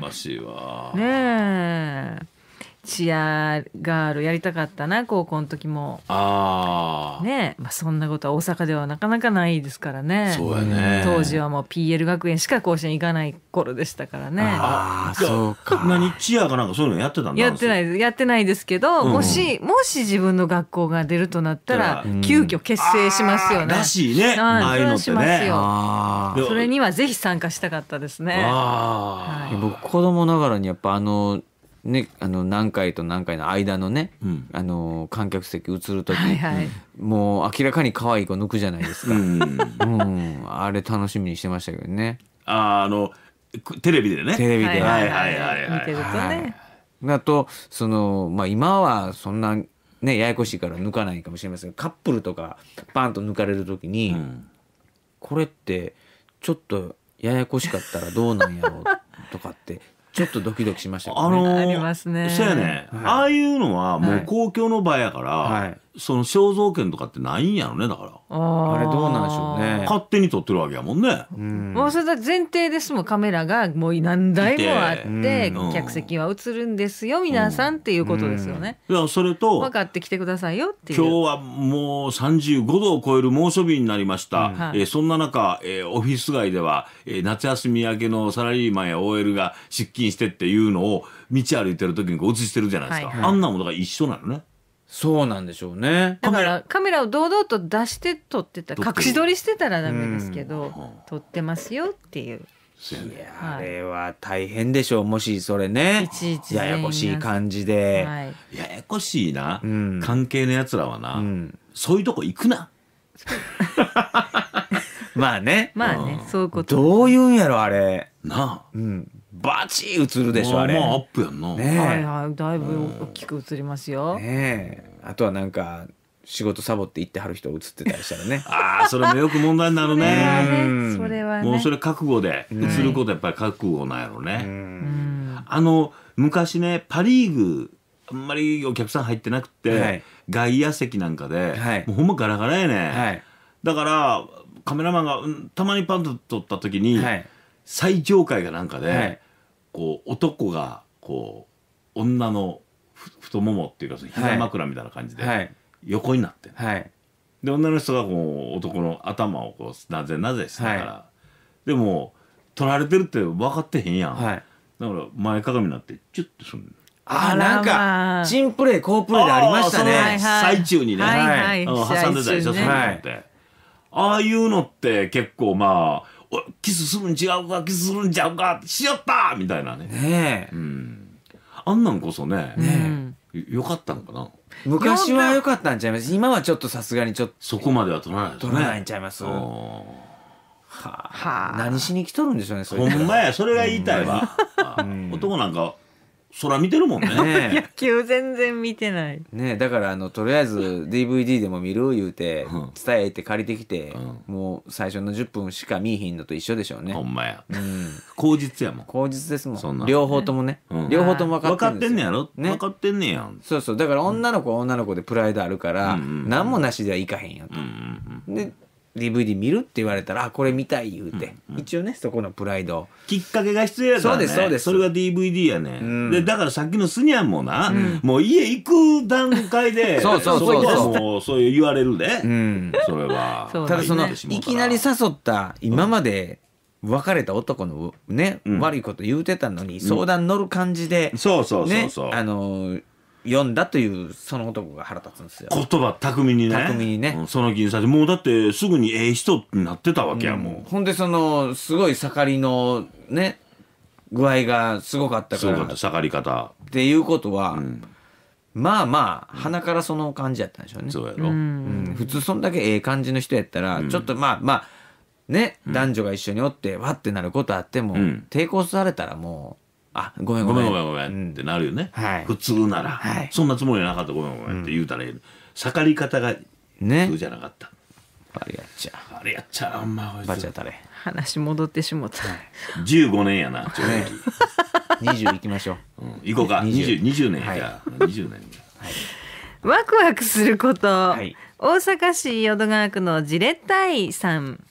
ましいわ。ねえ。チアガールやりたかったな高校の時もああねまあ、そんなことは大阪ではなかなかないですからねそうやね当時はもう PL 学園しか甲子園行かない頃でしたからねああそうか何チアかなんかそういうのやってたんだやってないやってないですけど、うん、もしもし自分の学校が出るとなったら、うん、急遽結成しますよね、らしいねああいうのってねそれにはぜひ参加したかったですねあ、はい、僕子供ながらにやっぱあのね、あの何回と何回の間のね、うん、あの観客席映る時、はいはい、もう明らかに可愛い子抜くじゃないですか、うん、あれ楽しみにしてましたけどねああのテレビでねテレビで、はい、はいはいはい見てるとね、はい、とその、まあ、今はそんなねややこしいから抜かないかもしれませんがカップルとかパンと抜かれる時に、うん、これってちょっとややこしかったらどうなんやろうとかってちょっとドキドキしましたけど、ね、あのー、ありますねそうやね、はい、ああいうのはもう公共の場やから、はいその肖像権とかってないんやろねだからあれどうなんでしょうね勝手に撮ってるわけやもんね、うん、もうそれだ前提ですもんカメラがもう何台もあって、客席は映るんですよ皆さんっていうことですよね、うん、いやそれと分かってきてくださいよっていう今日はもう35度を超える猛暑日になりました、うん、えー、そんな中、えー、オフィス街では、えー、夏休み明けのサラリーマンや OL が出勤してっていうのを道歩いてる時に映してるじゃないですか、はいはい、あんなものが一緒なのねそうなんでしょうねだからカメラを堂々と出して撮ってた隠し撮りしてたらダメですけど、うん、撮ってますよっていう。いや、はい、あれは大変でしょうもしそれねややこしい感じで、はい、ややこしいな、うん、関係のやつらはな、うん、そういうとこ行くな まあねまあね、そういうことどういうんやろあれなあ、うん、バチ映るでしょあれ。まあアップやんな。ねはいはいだいぶ大きく映りますよ。ねあとはなんか仕事サボって行ってはる人映ってたりしたらね。ああそれもよく問題になるね。それはね。もうそれ覚悟で映ることやっぱり覚悟なんやろね。あの昔ねパリーグあんまりお客さん入ってなくて、はい、外野席なんかで、はい、もうほんまガラガラやね、はい、だからカメラマンがうん、たまにパンと撮った時に、はい最上階がなんかで、はい。こう男がこう女の太ももっていうかその膝枕みたいな感じで横になって、ねはい、で女の人がこう男の頭をこうなぜなぜしながら、はい、でも取られてるって分かってへんやん、はい、だから前かがみになってチュッとするあなんかチンプレー好プレーでありましたね最中にね、はいはい、挟んでたでしょ、ね、そのって、ああいうのって結構まあキスするん違うかキスするんちゃうかしよったみたいなねねえ、うん、あんなんこそねねよかったのかな昔は良かったんちゃいます今はちょっとさすがにちょっとそこまでは取らないですね取らないんちゃいますはあ、何しに来とるんでしょうねほんまやそれが言いたいわ、うん、男なんかそら見てるもんね。野 球全然見てない。ねだからあのとりあえず DVD でも見る言うて伝えて借りてきて、うもう最初の10分しか見いひんのと一緒でしょうねほ。んまや。うん、口実やもん。口実ですもそんな両方ともね、うん両方とも分かってんねやろね分かってんねやん。そうそうだから女の子は女の子でプライドあるから、うん何もなしではいかへんやと。うんで DVD 見るって言われたら、あ、これ見たい言うて、うんうん、一応ね、そこのプライド。きっかけが必要やから、ね、そうです、そうです。それが DVD やね、うん、で、だからさっきのスニャンもな、うん、もう家行く段階で、そうそうそうそう。そもうそういう言われるで、うん、それは。ただその、いきなり誘った、今まで、別れた男のね、うん、悪いこと言うてたのに、相談乗る感じで、そうそうそうそう。あのー読んだというその男が腹立つんですよ言葉巧みにね巧みにねその気にさせてもうだってすぐにええ人になってたわけや、もうほんでそのすごい盛りのね具合がすごかったからすごかった盛り方っていうことは、うんまあまあ鼻からその感じやったんでしょうね。そうやろ、うん、普通そんだけええ感じの人やったら、うん、ちょっとまあまあね、うん、男女が一緒におってわってなることあっても、抵抗されたらもうあごめんごめんごめんごめんってなるよね、うんはい、普通なら、はい、そんなつもりなかったごめんごめんって言うたらいい、盛り方が普通じゃなかった、ね、あれやっちゃあれやっちゃあんまおいしい話戻ってしもた15年やな正直20いきましょう、うん、行こうか 20, 20年やじゃあ、はい、20年はい、ワクワクすること、はい、大阪市淀川区のジレッタイさん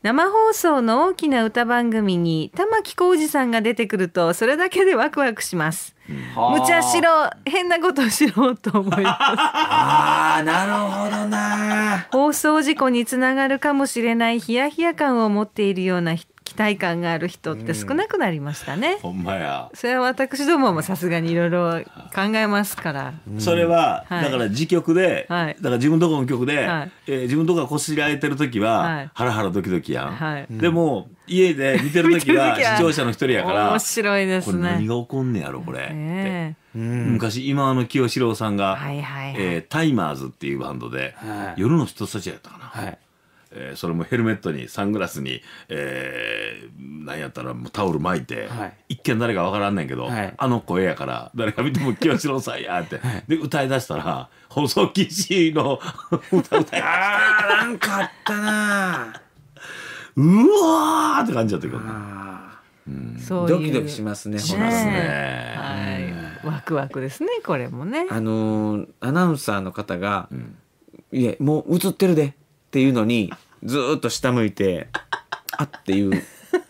生放送の大きな歌番組に玉置浩二さんが出てくるとそれだけでワクワクします。むちゃしろ変なことをしろと思います。ああなるほどな放送事故につながるかもしれないヒヤヒヤ感を持っているような人。待感がある人って少なくなりましたね、うん、ほんまやそれは私どももさすがにいろいろ考えますから、それは、はい、だから自局で、はい、だから自分とこの局で、はい、えー、自分とこがこすらえてる時は、はい、ハラハラドキドキやん、はい、でも家で 見てる時は視聴者の一人やから面白いですね何が起こんねやろこれ、えうん、昔今の清志郎さんが、はいはいはい、えー、タイマーズっていうバンドで、はい、夜の人たちやったかな、はいえー、それもヘルメットにサングラスに、えー、なんやったらタオル巻いて、はい、一見誰か分からんねんけど、はい、あの声やから誰か見ても清志郎さんやって、はい、で歌いだしたら細木禁止の 歌歌いああなんかあったなうわーって感じだったけどね。うん、ドキドキしますね。しますね。はい、ワクワクですね、これもね。あのー、アナウンサーの方が、うん、いえ、もう映ってるでっていうのに、ずっと下向いて あっていう、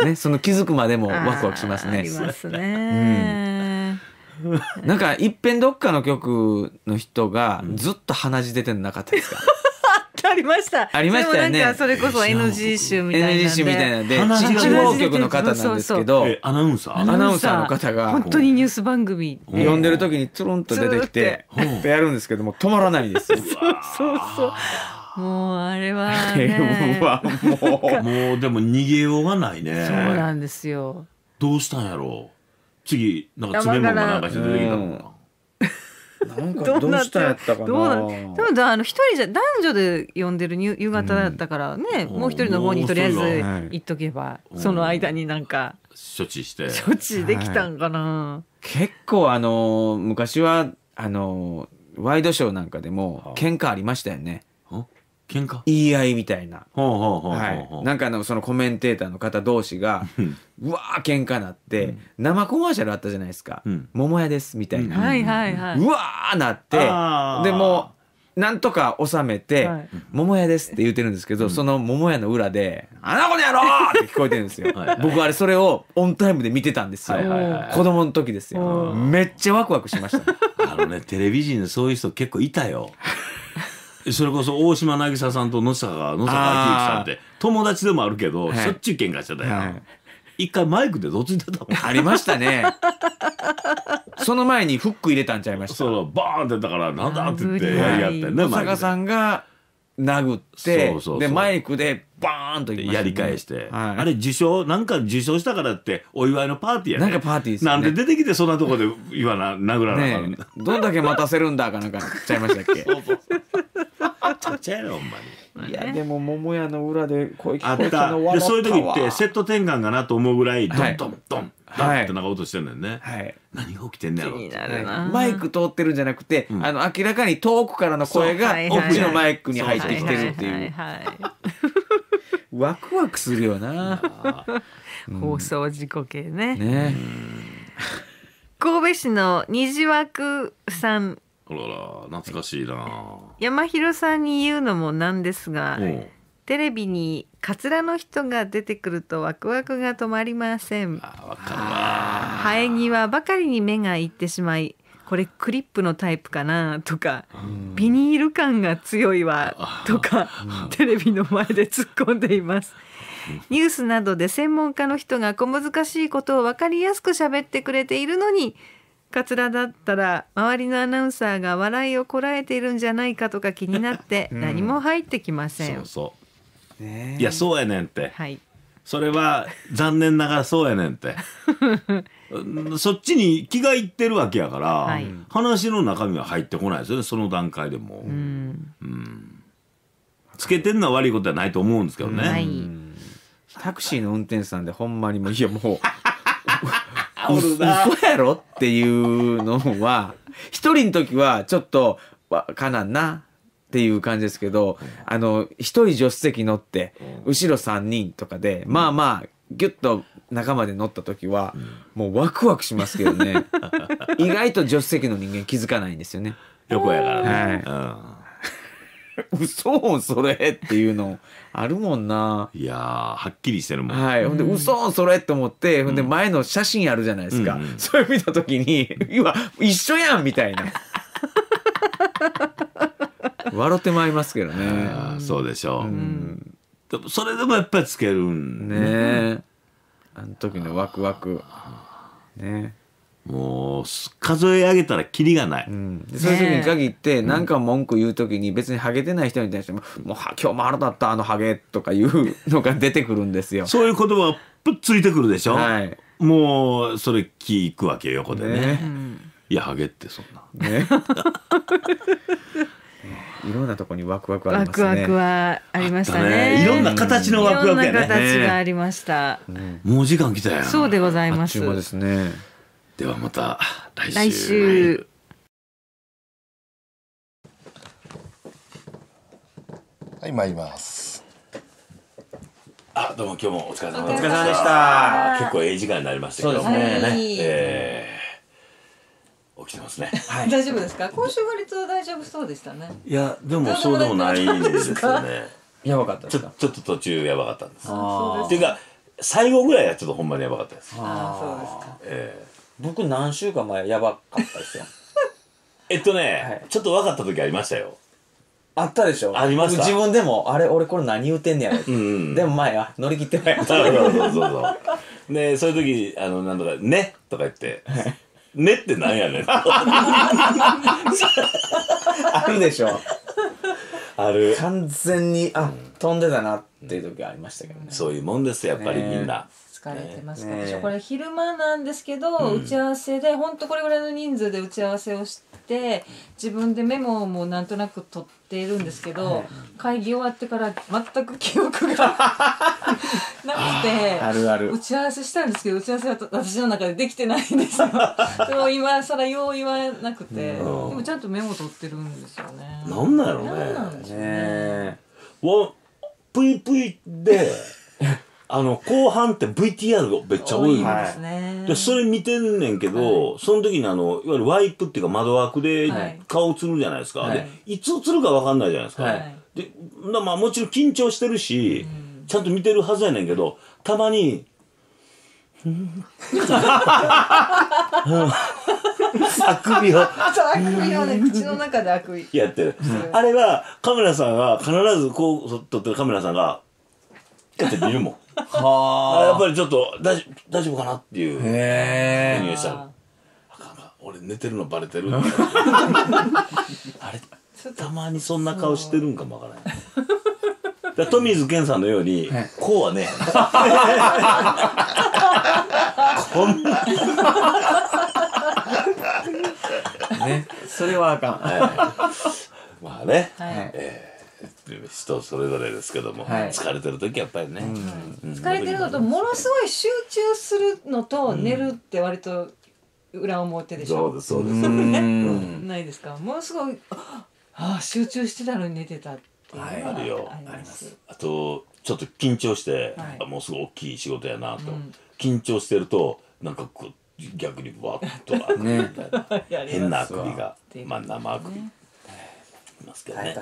ね、その気づくまでもワクワクしますね。ありますね。うん、なんかいっぺんどっかの曲の人がずっと鼻血出てなかったですか、ありました。ありましたよね。それこそ NG 集みたいな。NG 集みたいなんで、地方局の方なんですけど、アナウンサーアナウンサーの方が、本当にニュース番組。呼んでる時につるんと出てきて、ってやるんですけども、止まらないです そうそうそう。もうあれは、ね、もうもうでも逃げようがないねそうなんですよどうしたんやろう次なんか詰めなんか出てきたもん な、どうしたやったかな。どうだ。あの一人じゃ男女で呼んでる夕方だったからね、うん、もう一人の方にとりあえず行っとけば、うん、その間になんか処置して処置できたんかな。はい、結構あの昔はあのワイドショーなんかでも喧嘩ありましたよね。喧嘩言い合いみたいな。はい。なんかのそのコメンテーターの方同士が、うわー喧嘩なって、生コマーシャルあったじゃないですか。桃屋ですみたいな。はいはいはい。うわーなって、でもなんとか収めて、はい、桃屋ですって言ってるんですけど、うん、その桃屋の裏で、あなこの野郎って聞こえてるんですよ。はい、僕あれそれをオンタイムで見てたんですよ。子供の時ですよ。めっちゃワクワクしました、ね、あのね、テレビ人でそういう人結構いたよ。それこそ大島渚さんと野坂野坂昭之さんって友達でもあるけど、しょっちゅう喧嘩してたよ、はい、一回マイクでどついてたもんありましたね その前にフック入れたんちゃいましたそうバーンってだからなんだって言ってやり合ってね野坂さんが殴ってでマイクでバーンと、ね、やり返して、はい、あれ受賞なんか受賞したからってお祝いのパーティーや、ね、なんかパーティーです、ね、なんで出てきてそんなとこで言わな殴らなあかん、ね、どんだけ待たせるんだかなんかちゃいましたっけ そうそうちちゃやほんまにいやでも桃屋の裏で小池あったでそういう時ってセット転換かなと思うぐらいドンドンドン、はいはい、ってしてんよね、はい、何が起きてんやろマイク通ってるんじゃなくて、うん、あの明らかに遠くからの声がっちのマイクに入ってきてるっていうワクワクするよな 放送事故系ねね 神戸市の虹枠さんあらら懐かしいな山広さんに言うのもなんですが、テレビにカツラの人が出てくるとワクワクが止まりません生え際ばかりに目がいってしまいこれクリップのタイプかなとか、ビニール感が強いわとか、テレビの前で突っ込んでいますニュースなどで専門家の人が小難しいことを分かりやすく喋ってくれているのにカツラだったら周りのアナウンサーが笑いをこらえているんじゃないかとか気になって何も入ってきません、うんそうそういやそうやねんってはいそれは残念ながらそうやねんって そっちに気がいってるわけやから、はい、話の中身は入ってこないですよねその段階でも、うん、うん、つけてんのは悪いことはないと思うんですけどね、はい、タクシーの運転手さんでほんまにもういやもう お嘘やろっていうのは一人の時はちょっとわかなんなっていう感じですけど、あの、1人助手席乗って、後ろ3人とかで、まあまあ、ギュッと仲間で乗った時は、もうワクワクしますけどね 意外と助手席の人間気づかないんですよね横やからね、はい、うん、嘘それっていうのあるもんないやはっきりしてるもんはいほんで嘘それって思ってほんで前の写真あるじゃないですか、うん、それ見た時に今 一緒やんみたいな 笑ってまいりますけどねそうでしょう、うん、でもそれでもやっぱりつけるんねあの時のワクワクねもう数え上げたらキリがない、うん、そういう時に限って何か文句言う時に別にハゲてない人に対しても「もう今日も腹立ったあのハゲ」とかいうのが出てくるんですよ。そういう言葉がぷっついてくるでしょ、はい、もうそれ聞くわけよ横でね。ねいやハゲってそんなねいろんなところにワクワクありますね。ワクワクはありましたね。いろんな形のワクワクやね。いろんな形がありました。もう時間来たよ。そうでございます。そうですね。ではまた来週。はい参ります。あどうも今日もお疲れ様でした。結構ええ時間になりましたけどもね。ねえーきてますね。はい、大丈夫ですか今週割と大丈夫そうでしたね。いや、でもそうでもないですよね。やばかったですかちょっと途中やばかったんです。っていうか、最後ぐらいはちょっとほんまにやばかったです。ああ、そうですか。ええー、僕何週間前やばかったですよ。えっとね、はい、ちょっと分かった時ありましたよ。あったでしょありまし自分でも、あれ、俺これ何言ってんねやろ。うんでも前は乗り切ってない。そうそうそうそう。で、そういう時、あの、なんとか、ねとか言って、ねってなんやねん。あるでしょある。完全に、あ、飛んでたなっていう時はありましたけどね。そういうもんですよ、やっぱりみんな。疲れてますたね、これ昼間なんですけど、うん、打ち合わせでほんとこれぐらいの人数で打ち合わせをして自分でメモもなんとなく取っているんですけど、はい、会議終わってから全く記憶が なくてあるある打ち合わせしたんですけど打ち合わせは私の中でできてないんですよ でも今更よう言わなくて、でもちゃんとメモ取ってるんですよねなんだろうねなんなんでしょうねねプイプイであの、後半って VTR がめっちゃ多いんですね。で、それ見てんねんけど、はい、その時にあの、いわゆるワイプっていうか窓枠で顔映るじゃないですか。はい、で、いつ映るかわかんないじゃないですか。はい、で、まあもちろん緊張してるし、うん、ちゃんと見てるはずやねんけど、たまに、あくびを。ああくびをね、口の中であくび。やってる。あれは、カメラさんが、必ずこう、撮ってるカメラさんが、やって見るもん。はあ。やっぱりちょっと、大丈夫かなっていう。へえ。したら、あかんか、俺寝てるのバレてるって。あれ、たまにそんな顔してるんかもわからない。だミーズケンさんのように、こうはね、こんな、ね。それはあかん。まあね、はい。え人それぞれですけども、はい、疲れてる時やっぱりね、うんうん、疲れてるのとものすごい集中するのと寝るって割と裏表でしょ、うん、そうですそうです ないですかものすごいああ集中してたのに寝てたっていうのよ。ありますはいあ、あとちょっと緊張して、はい、もうすごい大きい仕事やなと、緊張してるとなんかこう逆にバッとあくみたいな、ね、変なあくびが、まあ、生あくびいますけどね。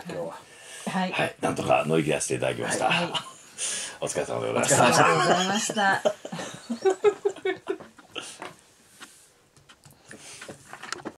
はい、はい、なんとか乗り切らせていただきました、はい、お疲れ様でございました。